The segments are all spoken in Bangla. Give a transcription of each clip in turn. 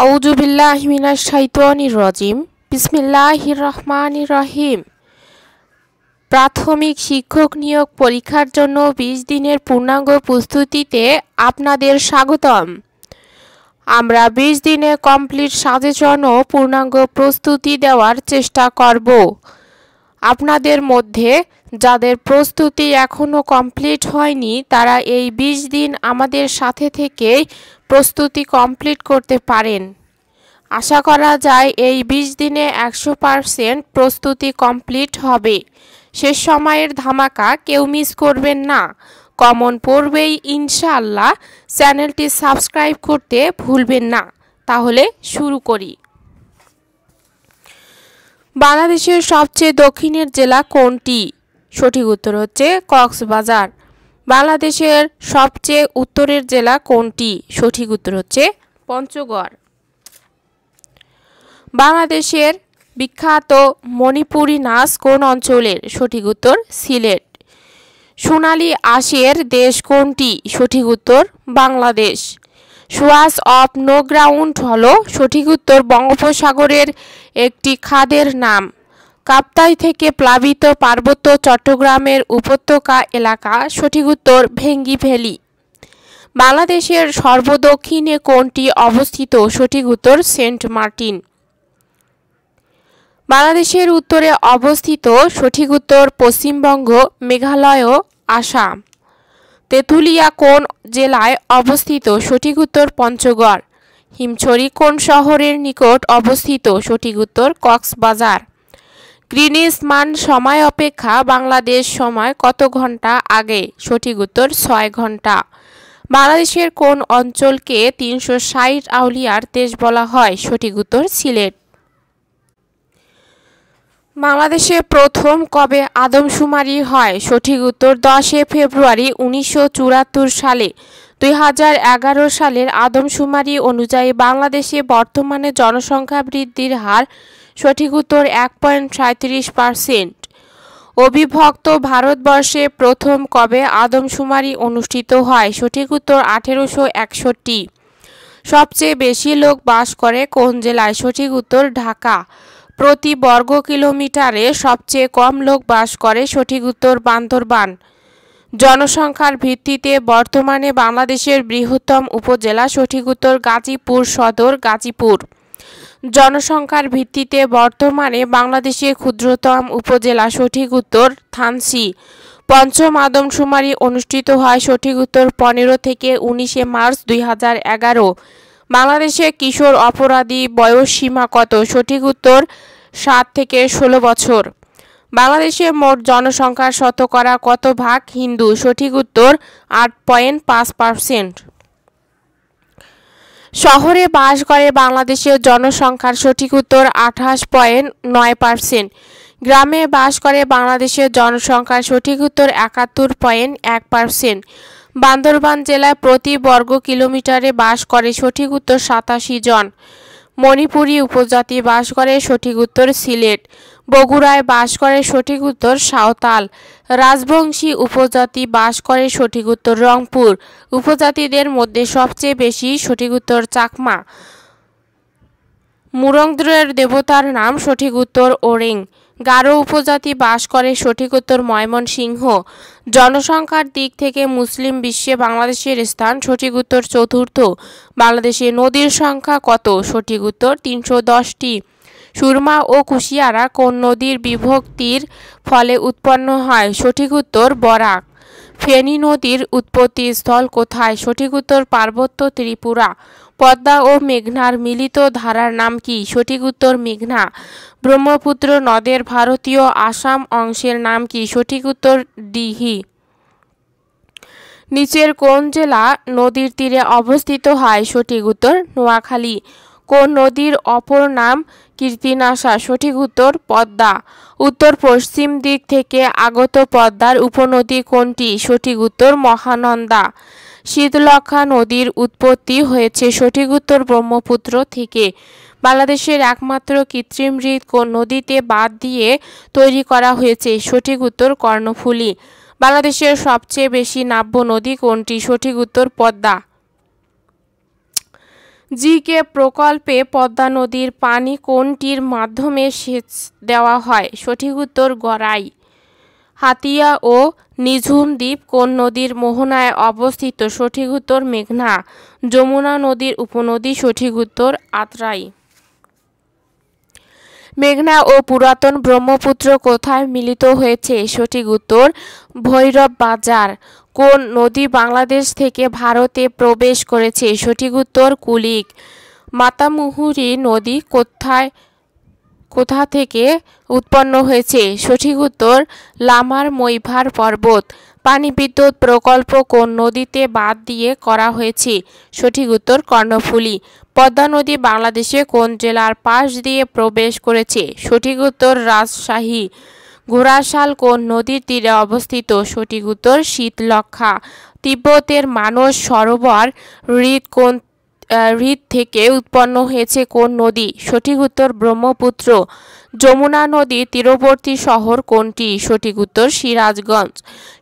আউজুবিল্লাহমিনা শৈতনির রজিম বিসমিল্লাহ রহমান রহিম প্রাথমিক শিক্ষক নিয়োগ পরীক্ষার জন্য বিশ দিনের পূর্ণাঙ্গ প্রস্তুতিতে আপনাদের স্বাগতম আমরা বিশ দিনে কমপ্লিট সাজেশন ও পূর্ণাঙ্গ প্রস্তুতি দেওয়ার চেষ্টা করব আপনাদের মধ্যে যাদের প্রস্তুতি এখনও কমপ্লিট হয়নি তারা এই ২০ দিন আমাদের সাথে থেকে প্রস্তুতি কমপ্লিট করতে পারেন আশা করা যায় এই বিশ দিনে একশো পারসেন্ট প্রস্তুতি কমপ্লিট হবে শেষ সময়ের ধামাকা কেউ মিস করবেন না কমন পড়বেই ইনশাআল্লাহ চ্যানেলটি সাবস্ক্রাইব করতে ভুলবেন না তাহলে শুরু করি বাংলাদেশের সবচেয়ে দক্ষিণের জেলা কোনটি সঠিক উত্তর হচ্ছে কক্সবাজার বাংলাদেশের সবচেয়ে উত্তরের জেলা কোনটি সঠিক উত্তর হচ্ছে পঞ্চগড় বাংলাদেশের বিখ্যাত মণিপুরী নাচ কোন অঞ্চলের সঠিক উত্তর সিলেট সোনালি আশের দেশ কোনটি সঠিক উত্তর Bangladesh swatch of no ground হল সঠিক উত্তর বঙ্গোপসাগরের একটি খাদের নাম কাপ্তাই থেকে প্লাবিত পার্বত্য চট্টগ্রামের উপত্যকা এলাকা সঠিক উত্তর ভেঙ্গি ভ্যালি বাংলাদেশের সর্বদক্ষিণে কোনটি অবস্থিত সঠিক উত্তর সেন্ট মার্টিন বাংলাদেশের উত্তরে অবস্থিত সঠিক উত্তর পশ্চিমবঙ্গ মেঘালয় আসাম তেঁতুলিয়া কোন জেলায় অবস্থিত সঠিক উত্তর পঞ্চগড় হিমছড়ি কোন শহরের নিকট অবস্থিত সঠিক উত্তর কক্সবাজার গ্রিনিসমান সময় অপেক্ষা বাংলাদেশ সময় কত ঘন্টা আগে সঠিক উত্তর ছয় ঘন্টা বাংলাদেশের কোন অঞ্চলকে তিনশো ষাট আউলিয়ার দেশ বলা হয় সঠিক উত্তর সিলেট বাংলাদেশে প্রথম কবে আদমশুমারি হয় সঠিক উত্তর দশে ফেব্রুয়ারি উনিশশো সালে দুই সালের আদমশুমারি অনুযায়ী বাংলাদেশে বর্তমানে জনসংখ্যা বৃদ্ধির হার সঠিক উত্তর এক পয়েন্ট অবিভক্ত ভারতবর্ষে প্রথম কবে আদমশুমারি অনুষ্ঠিত হয় সঠিক উত্তর আঠেরোশো একষট্টি সবচেয়ে বেশি লোক বাস করে কোন জেলায় সঠিক উত্তর ঢাকা প্রতি বর্গ কিলোমিটারে সবচেয়ে কম লোক বাস করে সঠিক উত্তর বান্দরবান জনসংখ্যার ভিত্তিতে বর্তমানে বাংলাদেশের বৃহত্তম উপজেলা সঠিক উত্তর গাজীপুর সদর গাজীপুর জনসংখ্যার ভিত্তিতে বর্তমানে বাংলাদেশে ক্ষুদ্রতম উপজেলা সঠিক উত্তর থানসি পঞ্চম আদমশুমারি অনুষ্ঠিত হয় সঠিক উত্তর পনেরো থেকে উনিশে মার্চ দুই বাংলাদেশে কিশোর অপরাধী বয়স সীমা কত সঠিক উত্তর সাত থেকে ষোলো বছর বাংলাদেশে মোট জনসংখ্যার শতকরা কত ভাগ হিন্দু সঠিক উত্তর আট পয়েন্ট পাঁচ পার্সেন্ট শহরে বাস করে বাংলাদেশের জনসংখ্যার সঠিক উত্তর আঠাশ পয়েন্ট নয় পার্সেন্ট গ্রামে বাস করে বাংলাদেশের জনসংখ্যার সঠিক উত্তর একাত্তর পয়েন্ট এক পার্সেন্ট বান্দরবান জেলায় প্রতি বর্গ কিলোমিটারে বাস করে সঠিক উত্তর সাতাশি জন মণিপুরী উপজাতি বাস করে সঠিক উত্তর সিলেট বগুড়ায় বাস করে সঠিক উত্তর সাঁওতাল রাজবংশী উপজাতি বাস করে সঠিক উত্তর রংপুর উপজাতিদের মধ্যে সবচেয়ে বেশি সঠিক উত্তর চাকমা মুরংদ্রের দেবতার নাম সঠিক উত্তর ওরেং গারো উপজাতি বাস করে সঠিক উত্তর ময়মনসিংহ জনসংখ্যার দিক থেকে মুসলিম বিশ্বে বাংলাদেশের স্থান সঠিক উত্তর চতুর্থ বাংলাদেশে নদীর সংখ্যা কত সঠিক উত্তর তিনশো দশটি সুরমা ও কুশিয়ারা কোন নদীর বিভক্তির ফলে উৎপন্ন হয় সঠিক উত্তর বরাক ফেনী নদীর উৎপত্তি স্থল কোথায় সঠিক উত্তর পার্বত্য ত্রিপুরা পদ্মা ও মেঘনার মিলিত ধারার নাম কি সঠিক উত্তর মেঘনা ব্রহ্মপুত্র নদের ভারতীয় আসাম অংশের নাম কি সঠিক উত্তর ডিহি নিচের কোন জেলা নদীর তীরে অবস্থিত হয় সঠিক উত্তর নোয়াখালী কোন নদীর অপর নাম কীর্তিনাশা সঠিক উত্তর পদ্মা উত্তর পশ্চিম দিক থেকে আগত পদ্মার উপনদী কোনটি সঠিক উত্তর মহানন্দা শীতলক্ষা নদীর উৎপত্তি হয়েছে সঠিক উত্তর ব্রহ্মপুত্র থেকে বাংলাদেশের একমাত্র কৃত্রিম হৃদ কোন নদীতে বাদ দিয়ে তৈরি করা হয়েছে সঠিক উত্তর কর্ণফুলী বাংলাদেশের সবচেয়ে বেশি নাব্য নদী কোনটি সঠিক উত্তর পদ্মা জিকে প্রকল্পে পদ্মা নদীর পানি কোনটির মাধ্যমে সেচ দেওয়া হয় সঠিক উত্তর গড়াই হাতিয়া ও নিঝুম দ্বীপ কোন নদীর মোহনায় অবস্থিত সঠিক উত্তর মেঘনা যমুনা নদীর উপনদী সঠিক উত্তর আত্রাই মেঘনা ও পুরাতন ব্রহ্মপুত্র কোথায় মিলিত হয়েছে সঠিক উত্তর ভৈরব বাজার কোন নদী বাংলাদেশ থেকে ভারতে প্রবেশ করেছে সঠিক উত্তর কুলিক মাতামুহুরি নদী কোথায় কোথা থেকে উৎপন্ন হয়েছে সঠিক উত্তর লামার মৈভার পর্বত পানি বিদ্যুৎ প্রকল্প কোন নদীতে বাদ দিয়ে করা হয়েছে সঠিক উত্তর কর্ণফুলী পদ্মা নদী বাংলাদেশে কোন জেলার পাশ দিয়ে প্রবেশ করেছে সঠিক উত্তর রাজশাহী ঘোড়াশাল কোন নদীর তীরে অবস্থিত সঠিক উত্তর শীতলক্ষা তিব্বতের মানস সরোবর হৃদ কোন হৃদ থেকে উৎপন্ন হয়েছে কোন নদী সঠিক উত্তর ব্রহ্মপুত্র যমুনা নদী তীরবর্তী শহর কোনটি সঠিক উত্তর সিরাজগঞ্জ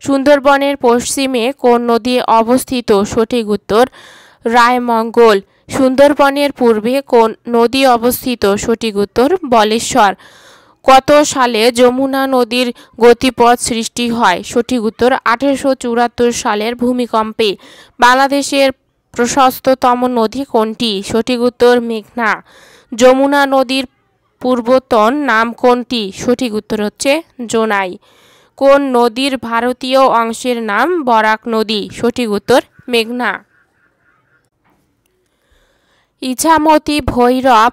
সুন্দরবনের পশ্চিমে কোন নদী অবস্থিত সঠিক উত্তর রায়মঙ্গল সুন্দরবনের পূর্বে কোন নদী অবস্থিত সঠিক উত্তর বলেশ্বর কত সালে যমুনা নদীর গতিপথ সৃষ্টি হয় সঠিক উত্তর আঠেরোশো সালের ভূমিকম্পে বাংলাদেশের প্রশস্ততম নদী কোনটি সঠিক উত্তর মেঘনা যমুনা নদীর পূর্বতন নাম কোনটি সঠিক উত্তর হচ্ছে জোনাই কোন নদীর ভারতীয় অংশের নাম বরাক নদী সঠিক উত্তর মেঘনা ইছামতি ভৈরব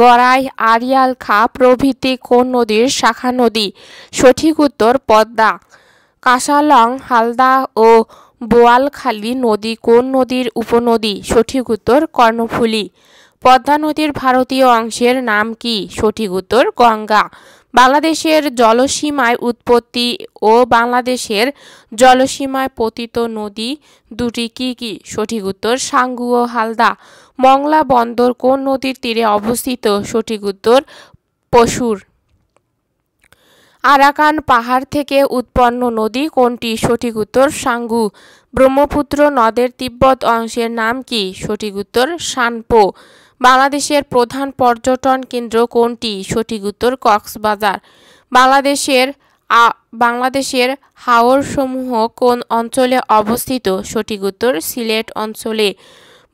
গড়াই আরিয়াল খা প্রভৃতি কোন নদীর শাখা নদী সঠিক উত্তর পদ্মা কাঁসালং হালদা ও বোয়ালখালী নদী কোন নদীর উপনদী সঠিক উত্তর কর্ণফুলী পদ্মা নদীর ভারতীয় অংশের নাম কি সঠিক উত্তর গঙ্গা বাংলাদেশের জলসীমায় উৎপত্তি ও বাংলাদেশের জলসীমায় পতিত নদী দুটি কি কি সঠিক উত্তর সাঙ্গু ও হালদা মংলা বন্দর কোন নদীর তীরে অবস্থিত সঠিক উত্তর পশুর আরাকান পাহাড় থেকে উৎপন্ন নদী কোনটি সঠিক উত্তর সাঙ্গু ব্রহ্মপুত্র নদের তিব্বত অংশের নাম কি সঠিক উত্তর শানপো বাংলাদেশের প্রধান পর্যটন কেন্দ্র কোনটি সঠিক উত্তর কক্সবাজার বাংলাদেশের বাংলাদেশের হাওরসমূহ কোন অঞ্চলে অবস্থিত সঠিক উত্তর সিলেট অঞ্চলে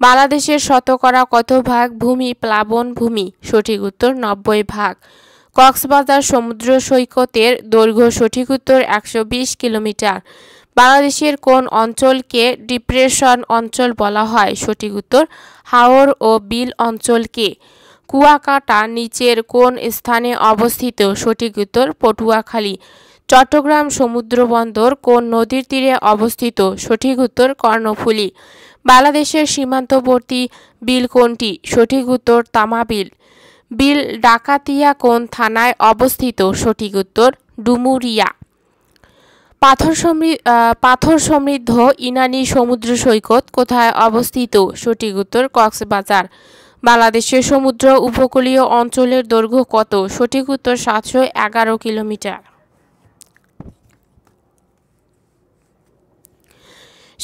বাংলাদেশের শতকরা কত ভাগ ভূমি প্লাবন ভূমি সঠিক উত্তর নব্বই ভাগ কক্সবাজার সমুদ্র সৈকতের দৈর্ঘ্য সঠিক উত্তর একশো কিলোমিটার বাংলাদেশের কোন অঞ্চলকে ডিপ্রেশন অঞ্চল বলা হয় সঠিক উত্তর হাওর ও বিল অঞ্চলকে কুয়াকাটা নিচের কোন স্থানে অবস্থিত সঠিক উত্তর পটুয়াখালী চট্টগ্রাম সমুদ্রবন্দর কোন নদীর তীরে অবস্থিত সঠিক উত্তর কর্ণফুলী বাংলাদেশের সীমান্তবর্তী বিল কোনটি সঠিক উত্তর তামাবিল বিল ডাকাতিয়া কোন থানায় অবস্থিত সঠিক উত্তর ডুমুরিয়া পাথর সমৃদ্ধ পাথর সমৃদ্ধ ইনানি সমুদ্র সৈকত কোথায় অবস্থিত সঠিক উত্তর কক্সবাজার বাংলাদেশের সমুদ্র উপকূলীয় অঞ্চলের দৈর্ঘ্য কত সঠিক উত্তর সাতশো এগারো কিলোমিটার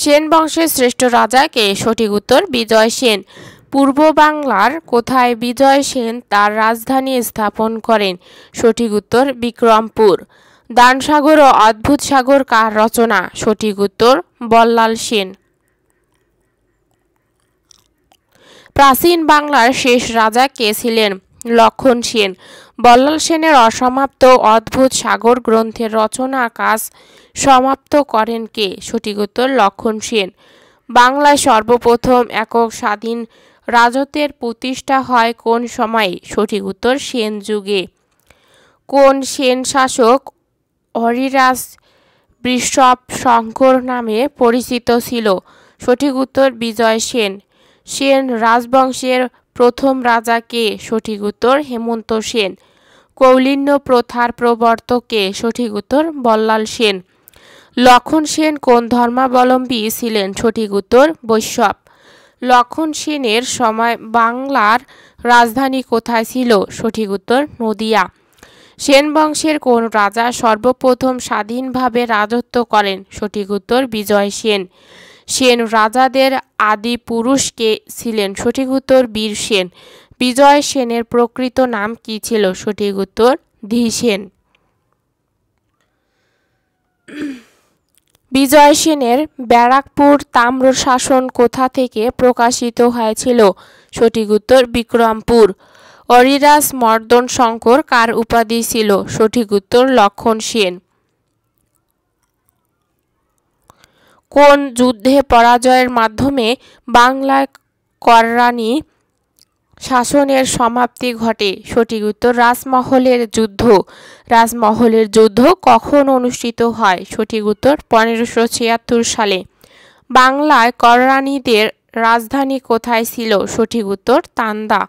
সেন বংশের শ্রেষ্ঠ রাজা কে সঠিক উত্তর বিজয় সেন পূর্ব বাংলার কোথায় বিজয় সেন তার রাজধানী স্থাপন করেন সঠিক উত্তর বিক্রমপুর দানসাগর ও অদ্ভুত সাগর কার রচনা সঠিক উত্তর বল্লাল সেন প্রাচীন বাংলার শেষ রাজা কে ছিলেন লক্ষণ সেন বল্লাল সেনের অসমাপ্ত অদ্ভুত সাগর গ্রন্থের রচনা কাজ সমাপ্ত করেন কে সঠিক উত্তর লক্ষণ সেন বাংলায় সর্বপ্রথম একক স্বাধীন রাজত্বের প্রতিষ্ঠা হয় কোন সময়ে সঠিক উত্তর সেন যুগে কোন সেন শাসক হরিরাজ বৃষভ শঙ্কর নামে পরিচিত ছিল সঠিক উত্তর বিজয় সেন সেন রাজবংশের প্রথম রাজা কে সঠিক উত্তর হেমন্ত সেন কৌলিন্য প্রথার প্রবর্তকে সঠিক উত্তর বল্লাল সেন লক্ষণ সেন কোন ধর্মাবলম্বী ছিলেন সঠিক উত্তর বৈষ্ণব লক্ষণ সেনের সময় বাংলার রাজধানী কোথায় ছিল সঠিক উত্তর নদিয়া সেন বংশের কোন রাজা সর্বপ্রথম স্বাধীনভাবে রাজত্ব করেন সঠিক উত্তর বিজয় সেন সেন রাজাদের আদি পুরুষকে ছিলেন সঠিক উত্তর বীর সেন বিজয় সেনের প্রকৃত নাম কি ছিল সঠিক উত্তর সেন বিজয় সেনের ব্যারাকপুর তাম্র শাসন কোথা থেকে প্রকাশিত হয়েছিল সঠিক উত্তর বিক্রমপুর অরিরাজ মর্দন শঙ্কর কার উপাধি ছিল সঠিক উত্তর লক্ষণ সেন কোন যুদ্ধে পরাজয়ের মাধ্যমে বাংলায় কররানী শাসনের সমাপ্তি ঘটে সঠিক উত্তর রাজমহলের যুদ্ধ রাজমহলের যুদ্ধ কখন অনুষ্ঠিত হয় সঠিক উত্তর পনেরোশো ছিয়াত্তর সালে বাংলায় কররানীদের রাজধানী কোথায় ছিল সঠিক উত্তর তান্দা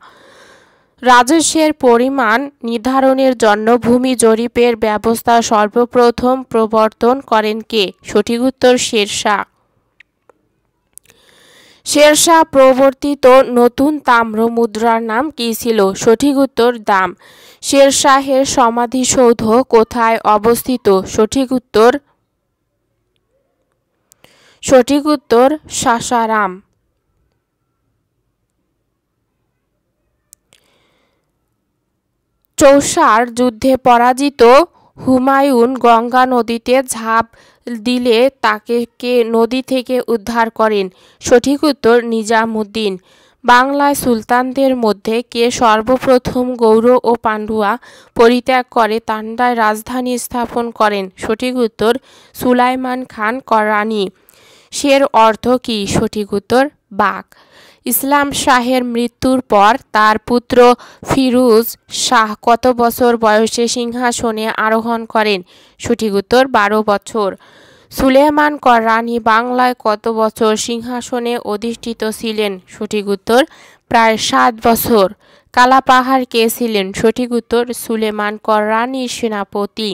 রাজস্বের পরিমাণ নির্ধারণের জন্য ভূমি জরিপের ব্যবস্থা সর্বপ্রথম প্রবর্তন করেন কে সঠিক উত্তর শেরশাহ শেরশাহ প্রবর্তিত নতুন তাম্র মুদ্রার নাম কি ছিল সঠিক উত্তর দাম শেরশাহের সমাধিসৌধ কোথায় অবস্থিত সঠিক উত্তর সঠিক উত্তর সাসারাম চৌষার যুদ্ধে পরাজিত হুমায়ুন গঙ্গা নদীতে ঝাঁপ দিলে তাকে কে নদী থেকে উদ্ধার করেন সঠিক উত্তর নিজামুদ্দিন বাংলায় সুলতানদের মধ্যে কে সর্বপ্রথম গৌর ও পাণ্ডুয়া পরিত্যাগ করে তান্ডায় রাজধানী স্থাপন করেন সঠিক উত্তর সুলাইমান খান করানি সের অর্থ কী সঠিক উত্তর বাঘ ইসলাম শাহের মৃত্যুর পর তার পুত্র ফিরুজ শাহ কত বছর বয়সে সিংহাসনে আরোহণ করেন সঠিক উত্তর বারো বছর সুলেমান রানী বাংলায় কত বছর সিংহাসনে অধিষ্ঠিত ছিলেন সঠিক উত্তর প্রায় সাত বছর কালাপাহাড় কে ছিলেন সঠিক উত্তর সুলেমান কররানি সেনাপতি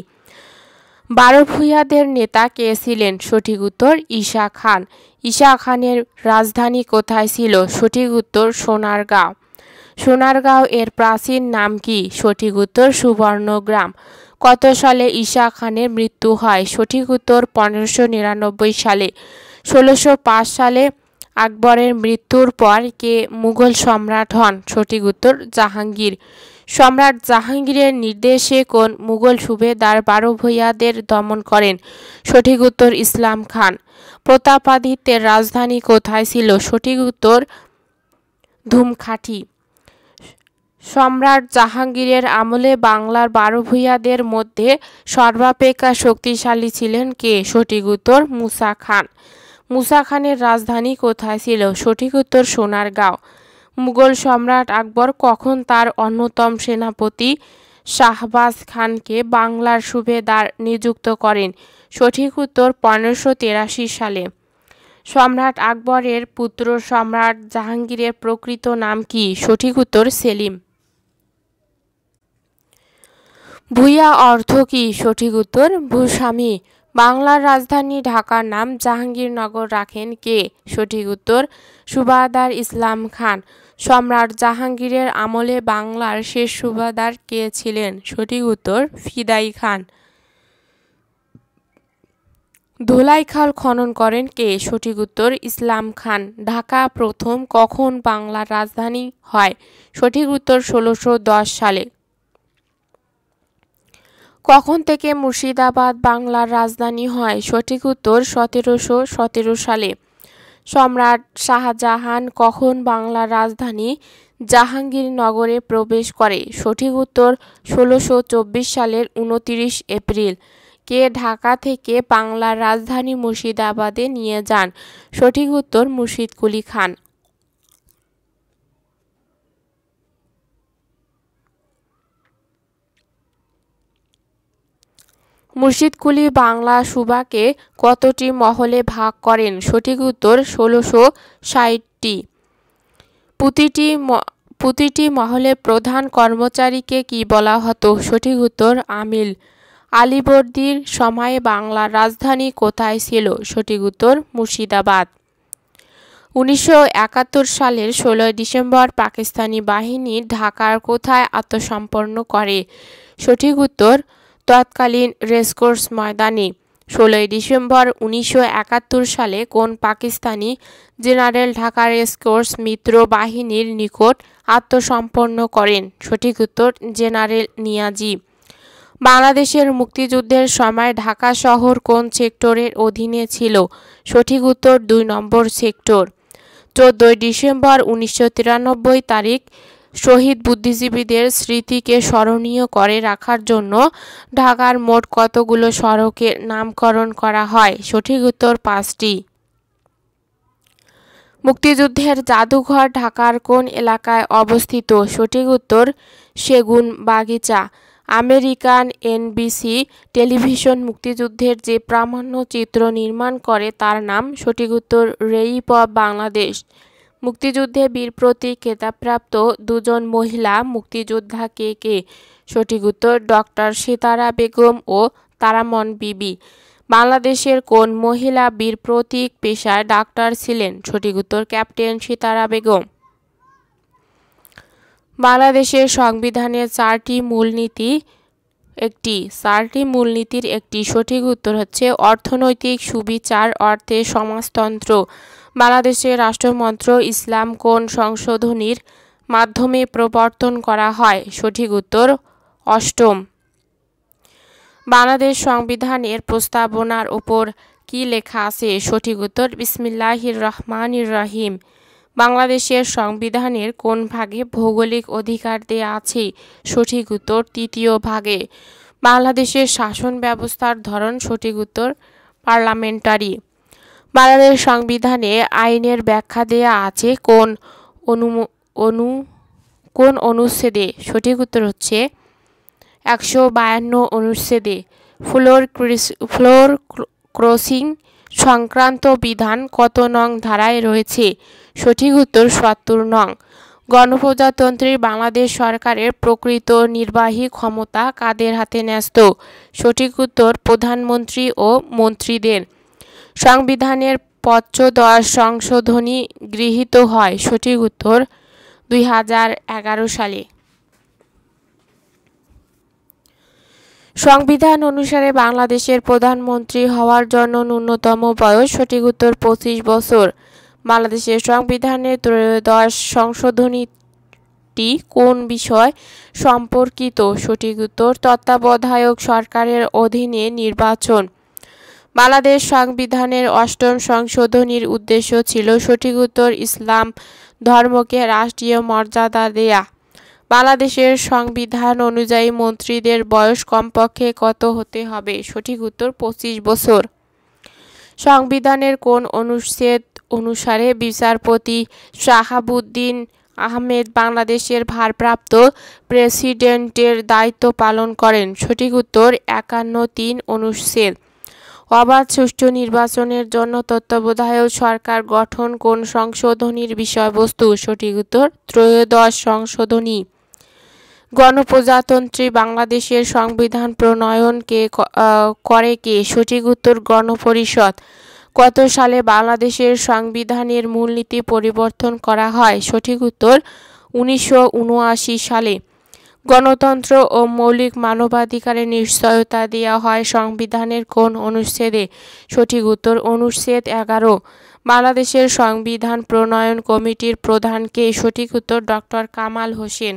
বারো ভূঁইয়াদের নেতা কে ছিলেন সঠিক উত্তর ঈশা খান ঈশা খানের রাজধানী কোথায় ছিল সঠিক উত্তর সোনারগাঁও সোনারগাঁও এর প্রাচীন নাম কি সঠিক উত্তর সুবর্ণগ্রাম কত সালে ঈশা খানের মৃত্যু হয় সঠিক উত্তর পনেরোশো নিরানব্বই সালে ষোলোশো পাঁচ সালে আকবরের মৃত্যুর পর কে মুঘল সম্রাট হন সঠিক উত্তর জাহাঙ্গীর সম্রাট জাহাঙ্গীরের নির্দেশে কোন মুঘল সুবেদার বারো ভৈয়াদের দমন করেন সঠিক উত্তর ইসলাম খান প্রতাপাদিত্যের রাজধানী কোথায় ছিল সঠিক উত্তর ধুমখাটি সম্রাট জাহাঙ্গীরের আমলে বাংলার বারো ভূয়াদের মধ্যে সর্বাপেক্ষা শক্তিশালী ছিলেন কে সঠিক উত্তর মুসা খান মুসা খানের রাজধানী কোথায় ছিল সঠিক উত্তর সোনারগাঁও মুঘল সম্রাট আকবর কখন তার অন্যতম সেনাপতি শাহবাজ খানকে বাংলার সুবেদার নিযুক্ত করেন সঠিক উত্তর পনেরোশো তেরাশি সালে সম্রাট আকবরের পুত্র সম্রাট জাহাঙ্গীরের প্রকৃত নাম কি সঠিক উত্তর সেলিম ভূয়া অর্থ কি সঠিক উত্তর ভূস্বামী বাংলার রাজধানী ঢাকার নাম জাহাঙ্গীরনগর রাখেন কে সঠিক উত্তর সুবাদার ইসলাম খান সম্রাট জাহাঙ্গীরের আমলে বাংলার শেষ সুবাদার কে ছিলেন সঠিক উত্তর ফিদাই খান ধোলাইখাল খনন করেন কে সঠিক উত্তর ইসলাম খান ঢাকা প্রথম কখন বাংলার রাজধানী হয় সঠিক উত্তর ষোলোশো সালে কখন থেকে মুর্শিদাবাদ বাংলার রাজধানী হয় সঠিক উত্তর সতেরোশো সতেরো সালে সম্রাট শাহজাহান কখন বাংলার রাজধানী জাহাঙ্গীরনগরে প্রবেশ করে সঠিক উত্তর ষোলোশো চব্বিশ সালের উনতিরিশ এপ্রিল কে ঢাকা থেকে বাংলার রাজধানী মুর্শিদাবাদে নিয়ে যান সঠিক উত্তর মুর্শিদকুলি খান মুর্শিদকুলি বাংলা সুবাকে কতটি মহলে ভাগ করেন সঠিক উত্তর ষোলোশো ষাটটি প্রতিটি প্রতিটি মহলে প্রধান কর্মচারীকে কি বলা হতো সঠিক উত্তর আমিল আলিবর্দির সময়ে বাংলার রাজধানী কোথায় ছিল সঠিক উত্তর মুর্শিদাবাদ উনিশশো সালের ষোলোই ডিসেম্বর পাকিস্তানি বাহিনী ঢাকার কোথায় আত্মসম্পন্ন করে সঠিক উত্তর তৎকালীন রেসকোর্স ময়দানে ষোলোই ডিসেম্বর উনিশশো সালে কোন পাকিস্তানি জেনারেল ঢাকা রেসকোর্স মিত্র বাহিনীর নিকট আত্মসম্পন্ন করেন সঠিক উত্তর জেনারেল নিয়াজি বাংলাদেশের মুক্তিযুদ্ধের সময় ঢাকা শহর কোন সেক্টরের অধীনে ছিল সঠিক উত্তর দুই নম্বর সেক্টর চোদ্দই ডিসেম্বর উনিশশো তারিখ শহীদ বুদ্ধিজীবীদের স্মৃতিকে স্মরণীয় করে রাখার জন্য ঢাকার মোট কতগুলো সড়কের নামকরণ করা হয় সঠিক উত্তর পাঁচটি মুক্তিযুদ্ধের জাদুঘর ঢাকার কোন এলাকায় অবস্থিত সঠিক উত্তর সেগুন বাগিচা আমেরিকান এনবিসি টেলিভিশন মুক্তিযুদ্ধের যে প্রামাণ্য চিত্র নির্মাণ করে তার নাম সঠিক উত্তর রেইপ বাংলাদেশ মুক্তিযুদ্ধে বীর প্রতীক খেতাবপ্রাপ্ত দুজন মহিলা মুক্তিযোদ্ধা কে কে সঠিক উত্তর ডক্টর সিতারা বেগম ও তারামন বিবি বাংলাদেশের কোন মহিলা বীর প্রতীক পেশায় ডাক্তার ছিলেন সঠিক উত্তর ক্যাপ্টেন সিতারা বেগম বাংলাদেশের সংবিধানের চারটি মূলনীতি একটি চারটি মূলনীতির একটি সঠিক উত্তর হচ্ছে অর্থনৈতিক সুবিচার অর্থে সমাজতন্ত্র বাংলাদেশের রাষ্ট্রমন্ত্র ইসলাম কোন সংশোধনীর মাধ্যমে প্রবর্তন করা হয় সঠিক উত্তর অষ্টম বাংলাদেশ সংবিধানের প্রস্তাবনার ওপর কি লেখা আছে সঠিক উত্তর বিসমিল্লাহির রহমানির রাহিম বাংলাদেশের সংবিধানের কোন ভাগে ভৌগোলিক অধিকার দেয়া আছে সঠিক উত্তর তৃতীয় ভাগে বাংলাদেশের শাসন ব্যবস্থার ধরন সঠিক উত্তর পার্লামেন্টারি বাংলাদেশ সংবিধানে আইনের ব্যাখ্যা দেয়া আছে কোন অনু অনু কোন অনুচ্ছেদে সঠিক উত্তর হচ্ছে একশো বায়ান্ন অনুচ্ছেদে ফ্লোর ফ্লোর ক্রসিং সংক্রান্ত বিধান কত নং ধারায় রয়েছে সঠিক উত্তর সত্তর নং গণপ্রজাতন্ত্রী বাংলাদেশ সরকারের প্রকৃত নির্বাহী ক্ষমতা কাদের হাতে ন্যস্ত সঠিক উত্তর প্রধানমন্ত্রী ও মন্ত্রীদের সংবিধানের পঞ্চদশ সংশোধনী গৃহীত হয় সঠিক উত্তর দুই সালে সংবিধান অনুসারে বাংলাদেশের প্রধানমন্ত্রী হওয়ার জন্য ন্যূনতম বয়স সঠিক উত্তর পঁচিশ বছর বাংলাদেশের সংবিধানের ত্রয়োদশ সংশোধনীটি কোন বিষয় সম্পর্কিত সঠিক উত্তর তত্ত্বাবধায়ক সরকারের অধীনে নির্বাচন বাংলাদেশ সংবিধানের অষ্টম সংশোধনীর উদ্দেশ্য ছিল সঠিক উত্তর ইসলাম ধর্মকে রাষ্ট্রীয় মর্যাদা দেয়া বাংলাদেশের সংবিধান অনুযায়ী মন্ত্রীদের বয়স কমপক্ষে কত হতে হবে সঠিক উত্তর পঁচিশ বছর সংবিধানের কোন অনুচ্ছেদ অনুসারে বিচারপতি শাহাবুদ্দিন আহমেদ বাংলাদেশের ভারপ্রাপ্ত প্রেসিডেন্টের দায়িত্ব পালন করেন সঠিক উত্তর একান্ন তিন অনুচ্ছেদ অবাধ সুষ্ঠু নির্বাচনের জন্য তত্ত্বাবধায়ক সরকার গঠন কোন সংশোধনীর বিষয়বস্তু সঠিক উত্তর ত্রয়োদশ সংশোধনী গণপ্রজাতন্ত্রী বাংলাদেশের সংবিধান প্রণয়নকে করে কে সঠিক উত্তর গণপরিষদ কত সালে বাংলাদেশের সংবিধানের মূলনীতি পরিবর্তন করা হয় সঠিক উত্তর উনিশশো সালে গণতন্ত্র ও মৌলিক মানবাধিকারের নিশ্চয়তা দেওয়া হয় সংবিধানের কোন অনুচ্ছেদে সঠিক উত্তর অনুচ্ছেদ এগারো বাংলাদেশের সংবিধান প্রণয়ন কমিটির প্রধানকে সঠিক উত্তর ডক্টর কামাল হোসেন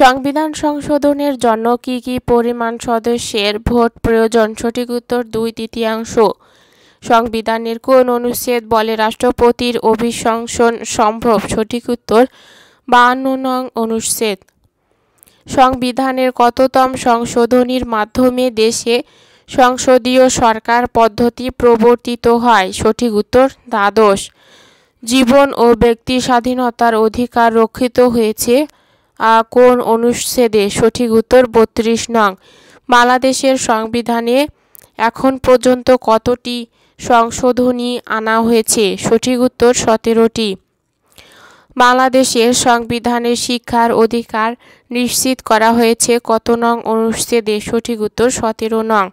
সংবিধান সংশোধনের জন্য কি কি পরিমাণ সদস্যের ভোট প্রয়োজন সঠিক উত্তর দুই তৃতীয়াংশ সংবিধানের কোন অনুচ্ছেদ বলে রাষ্ট্রপতির অভিশংসন সম্ভব সঠিক উত্তর বাহান্ন নং অনুচ্ছেদ সংবিধানের কততম সংশোধনীর মাধ্যমে দেশে সংসদীয় সরকার পদ্ধতি প্রবর্তিত হয় সঠিক উত্তর দ্বাদশ জীবন ও ব্যক্তি স্বাধীনতার অধিকার রক্ষিত হয়েছে কোন অনুচ্ছেদে সঠিক উত্তর বত্রিশ নং বাংলাদেশের সংবিধানে এখন পর্যন্ত কতটি সংশোধনী আনা হয়েছে সঠিক উত্তর সতেরোটি বাংলাদেশের সংবিধানে শিক্ষার অধিকার নিশ্চিত করা হয়েছে কত নং অনুচ্ছেদে সঠিক উত্তর সতেরো নং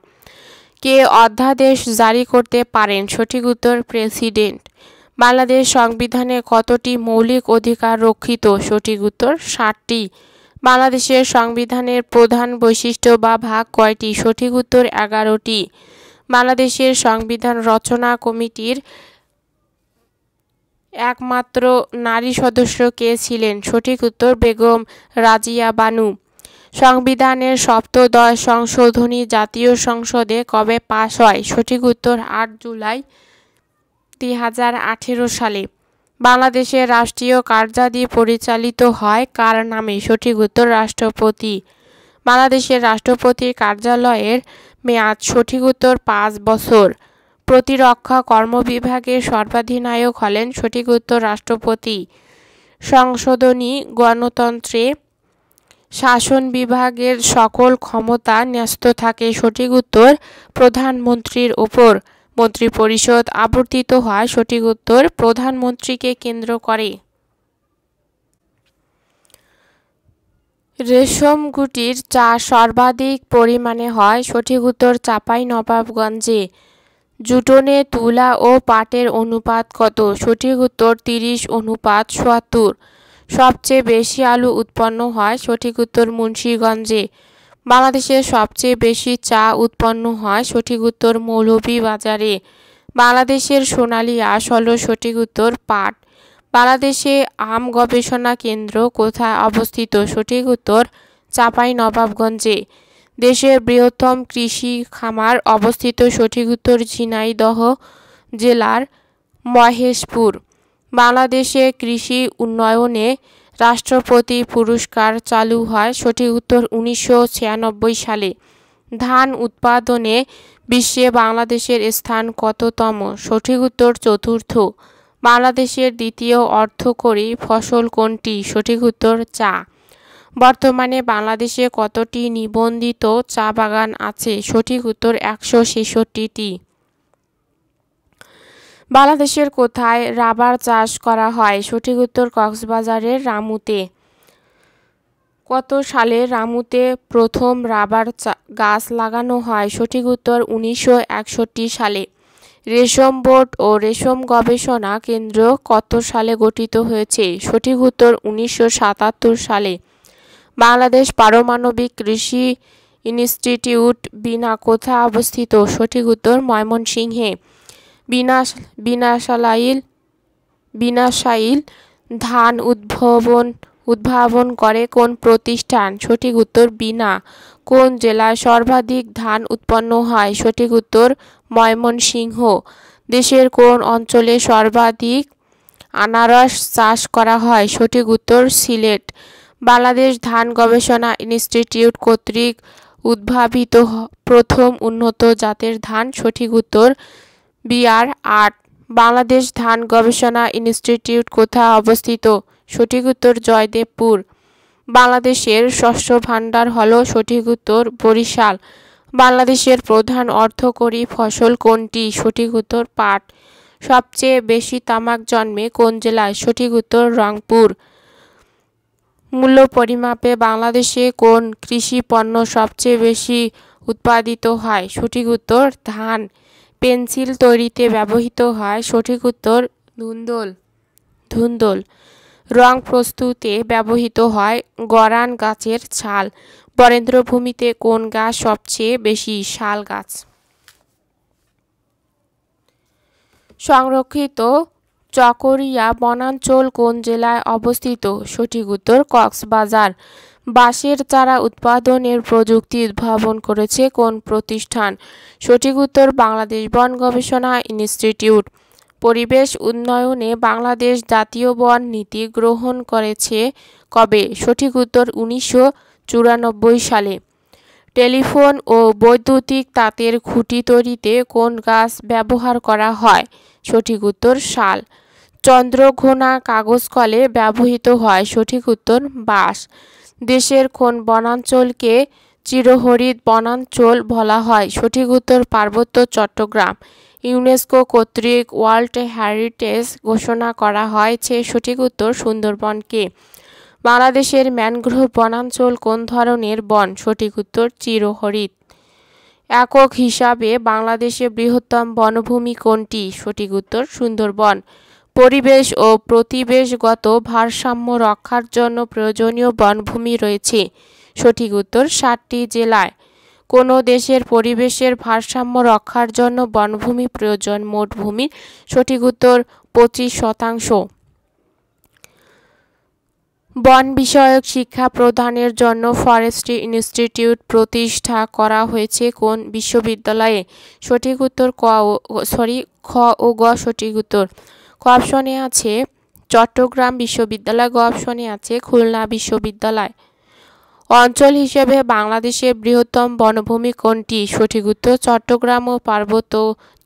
কে অধ্যাদেশ জারি করতে পারেন সঠিক উত্তর প্রেসিডেন্ট বাংলাদেশ সংবিধানে কতটি মৌলিক অধিকার রক্ষিত সঠিক উত্তর ষাটটি বাংলাদেশের সংবিধানের প্রধান বৈশিষ্ট্য বা ভাগ কয়টি সঠিক উত্তর এগারোটি বাংলাদেশের সংবিধান রচনা কমিটির একমাত্র নারী সদস্য কে ছিলেন সঠিক উত্তর বেগম রাজিয়া বানু সংবিধানের সপ্তদশ সংশোধনী জাতীয় সংসদে কবে পাশ হয় সঠিক উত্তর আট জুলাই দুই সালে বাংলাদেশের রাষ্ট্রীয় কার্যাদি পরিচালিত হয় কার নামে সঠিক উত্তর রাষ্ট্রপতি বাংলাদেশের রাষ্ট্রপতির কার্যালয়ের মেয়াদ সঠিক উত্তর পাঁচ বছর প্রতিরক্ষা কর্মবিভাগের সর্বাধিনায়ক হলেন সঠিক উত্তর রাষ্ট্রপতি সংশোধনী গণতন্ত্রে শাসন বিভাগের সকল ক্ষমতা ন্যস্ত থাকে সঠিক উত্তর প্রধানমন্ত্রীর ওপর মন্ত্রিপরিষদ আবর্তিত হয় সঠিক উত্তর প্রধানমন্ত্রীকে কেন্দ্র করে রেশম গুটির চাষ সর্বাধিক পরিমাণে হয় সঠিক উত্তর চাপাই নবাবগঞ্জে জুটনে তুলা ও পাটের অনুপাত কত সঠিক উত্তর তিরিশ অনুপাত সত্তর সবচেয়ে বেশি আলু উৎপন্ন হয় সঠিক উত্তর মুন্সীগঞ্জে বাংলাদেশের সবচেয়ে বেশি চা উৎপন্ন হয় সঠিক উত্তর মৌলভীবাজারে বাংলাদেশের সোনালি আস হল সঠিক উত্তর পাট বাংলাদেশে আম গবেষণা কেন্দ্র কোথায় অবস্থিত সঠিক উত্তর চাঁপাই নবাবগঞ্জে দেশের বৃহত্তম কৃষি খামার অবস্থিত সঠিক উত্তর ঝিনাইদহ জেলার মহেশপুর বাংলাদেশে কৃষি উন্নয়নে রাষ্ট্রপতি পুরস্কার চালু হয় সঠিক উত্তর উনিশশো সালে ধান উৎপাদনে বিশ্বে বাংলাদেশের স্থান কততম সঠিক উত্তর চতুর্থ বাংলাদেশের দ্বিতীয় অর্থকরী ফসল কোনটি সঠিক উত্তর চা বর্তমানে বাংলাদেশে কতটি নিবন্ধিত চা বাগান আছে সঠিক উত্তর একশো ছেষট্টিটি বাংলাদেশের কোথায় রাবার চাষ করা হয় সঠিক উত্তর কক্সবাজারের রামুতে কত সালে রামুতে প্রথম রাবার গাছ লাগানো হয় সঠিক উত্তর উনিশশো সালে রেশম বোর্ড ও রেশম গবেষণা কেন্দ্র কত সালে গঠিত হয়েছে সঠিক উত্তর উনিশশো সালে বাংলাদেশ পারমাণবিক কৃষি ইনস্টিটিউট বিনা কোথা অবস্থিত সঠিক উত্তর ময়মনসিংহে বিনাশ বিনাশালাইল বিনাশাইল ধান উদ্ভাবন উদ্ভাবন করে কোন প্রতিষ্ঠান সঠিক উত্তর বিনা কোন জেলায় সর্বাধিক ধান উৎপন্ন হয় সঠিক উত্তর ময়মনসিংহ দেশের কোন অঞ্চলে সর্বাধিক আনারস চাষ করা হয় সঠিক উত্তর সিলেট বাংলাদেশ ধান গবেষণা ইনস্টিটিউট কর্তৃক উদ্ভাবিত প্রথম উন্নত জাতের ধান সঠিক উত্তর বিআর আট বাংলাদেশ ধান গবেষণা ইনস্টিটিউট কোথায় অবস্থিত সঠিক উত্তর জয়দেবপুর বাংলাদেশের শস্য ভাণ্ডার হল সঠিক উত্তর বরিশাল বাংলাদেশের প্রধান অর্থকরী ফসল কোনটি সঠিক উত্তর পাট সবচেয়ে বেশি তামাক জন্মে কোন জেলায় সঠিক উত্তর রংপুর মূল্য পরিমাপে বাংলাদেশে কোন কৃষি পণ্য সবচেয়ে বেশি উৎপাদিত হয় সঠিক উত্তর ধান পেন্সিল তৈরিতে ব্যবহৃত হয় সঠিক উত্তর ধুন্দল ধুন্দল রং প্রস্তুতে ব্যবহৃত হয় গরান গাছের ছাল বরেন্দ্রভূমিতে কোন গাছ সবচেয়ে বেশি শাল গাছ সংরক্ষিত চকরিয়া বনাঞ্চল কোন জেলায় অবস্থিত সঠিক উত্তর কক্সবাজার বাঁশের চারা উৎপাদনের প্রযুক্তি উদ্ভাবন করেছে কোন প্রতিষ্ঠান সঠিক উত্তর বাংলাদেশ বন গবেষণা ইনস্টিটিউট পরিবেশ উন্নয়নে বাংলাদেশ জাতীয় বন নীতি গ্রহণ করেছে কবে সঠিক উত্তর উনিশশো সালে টেলিফোন ও বৈদ্যুতিক তাঁতের খুঁটি তৈরিতে কোন গাছ ব্যবহার করা হয় সঠিক উত্তর শাল চন্দ্রঘোনা কাগজ কলে ব্যবহৃত হয় সঠিক উত্তর বাস দেশের কোন বনাঞ্চলকে চিরহরিত বনাঞ্চল বলা হয় সঠিক উত্তর পার্বত্য চট্টগ্রাম ইউনেস্কো কর্তৃক ওয়ার্ল্ড হেরিটেজ ঘোষণা করা হয়েছে সঠিক উত্তর সুন্দরবনকে বাংলাদেশের ম্যানগ্রোভ বনাঞ্চল কোন ধরনের বন সঠিক উত্তর চিরহরিত একক হিসাবে বাংলাদেশে বৃহত্তম বনভূমি কোনটি সঠিক উত্তর সুন্দরবন পরিবেশ ও প্রতিবেশগত ভারসাম্য রক্ষার জন্য প্রয়োজনীয় বনভূমি রয়েছে সঠিক উত্তর ষাটটি জেলায় কোনো দেশের পরিবেশের ভারসাম্য রক্ষার জন্য বনভূমি প্রয়োজন মোট ভূমির সঠিক উত্তর পঁচিশ শতাংশ বন বিষয়ক শিক্ষা প্রদানের জন্য ফরেস্ট্রি ইনস্টিটিউট প্রতিষ্ঠা করা হয়েছে কোন বিশ্ববিদ্যালয়ে সঠিক উত্তর ক সরি খ ও গ সঠিক উত্তর ক অপশনে আছে চট্টগ্রাম বিশ্ববিদ্যালয় গ অপশনে আছে খুলনা বিশ্ববিদ্যালয় অঞ্চল হিসেবে বাংলাদেশের বৃহত্তম বনভূমি কোনটি সঠিক উত্তর চট্টগ্রাম ও পার্বত্য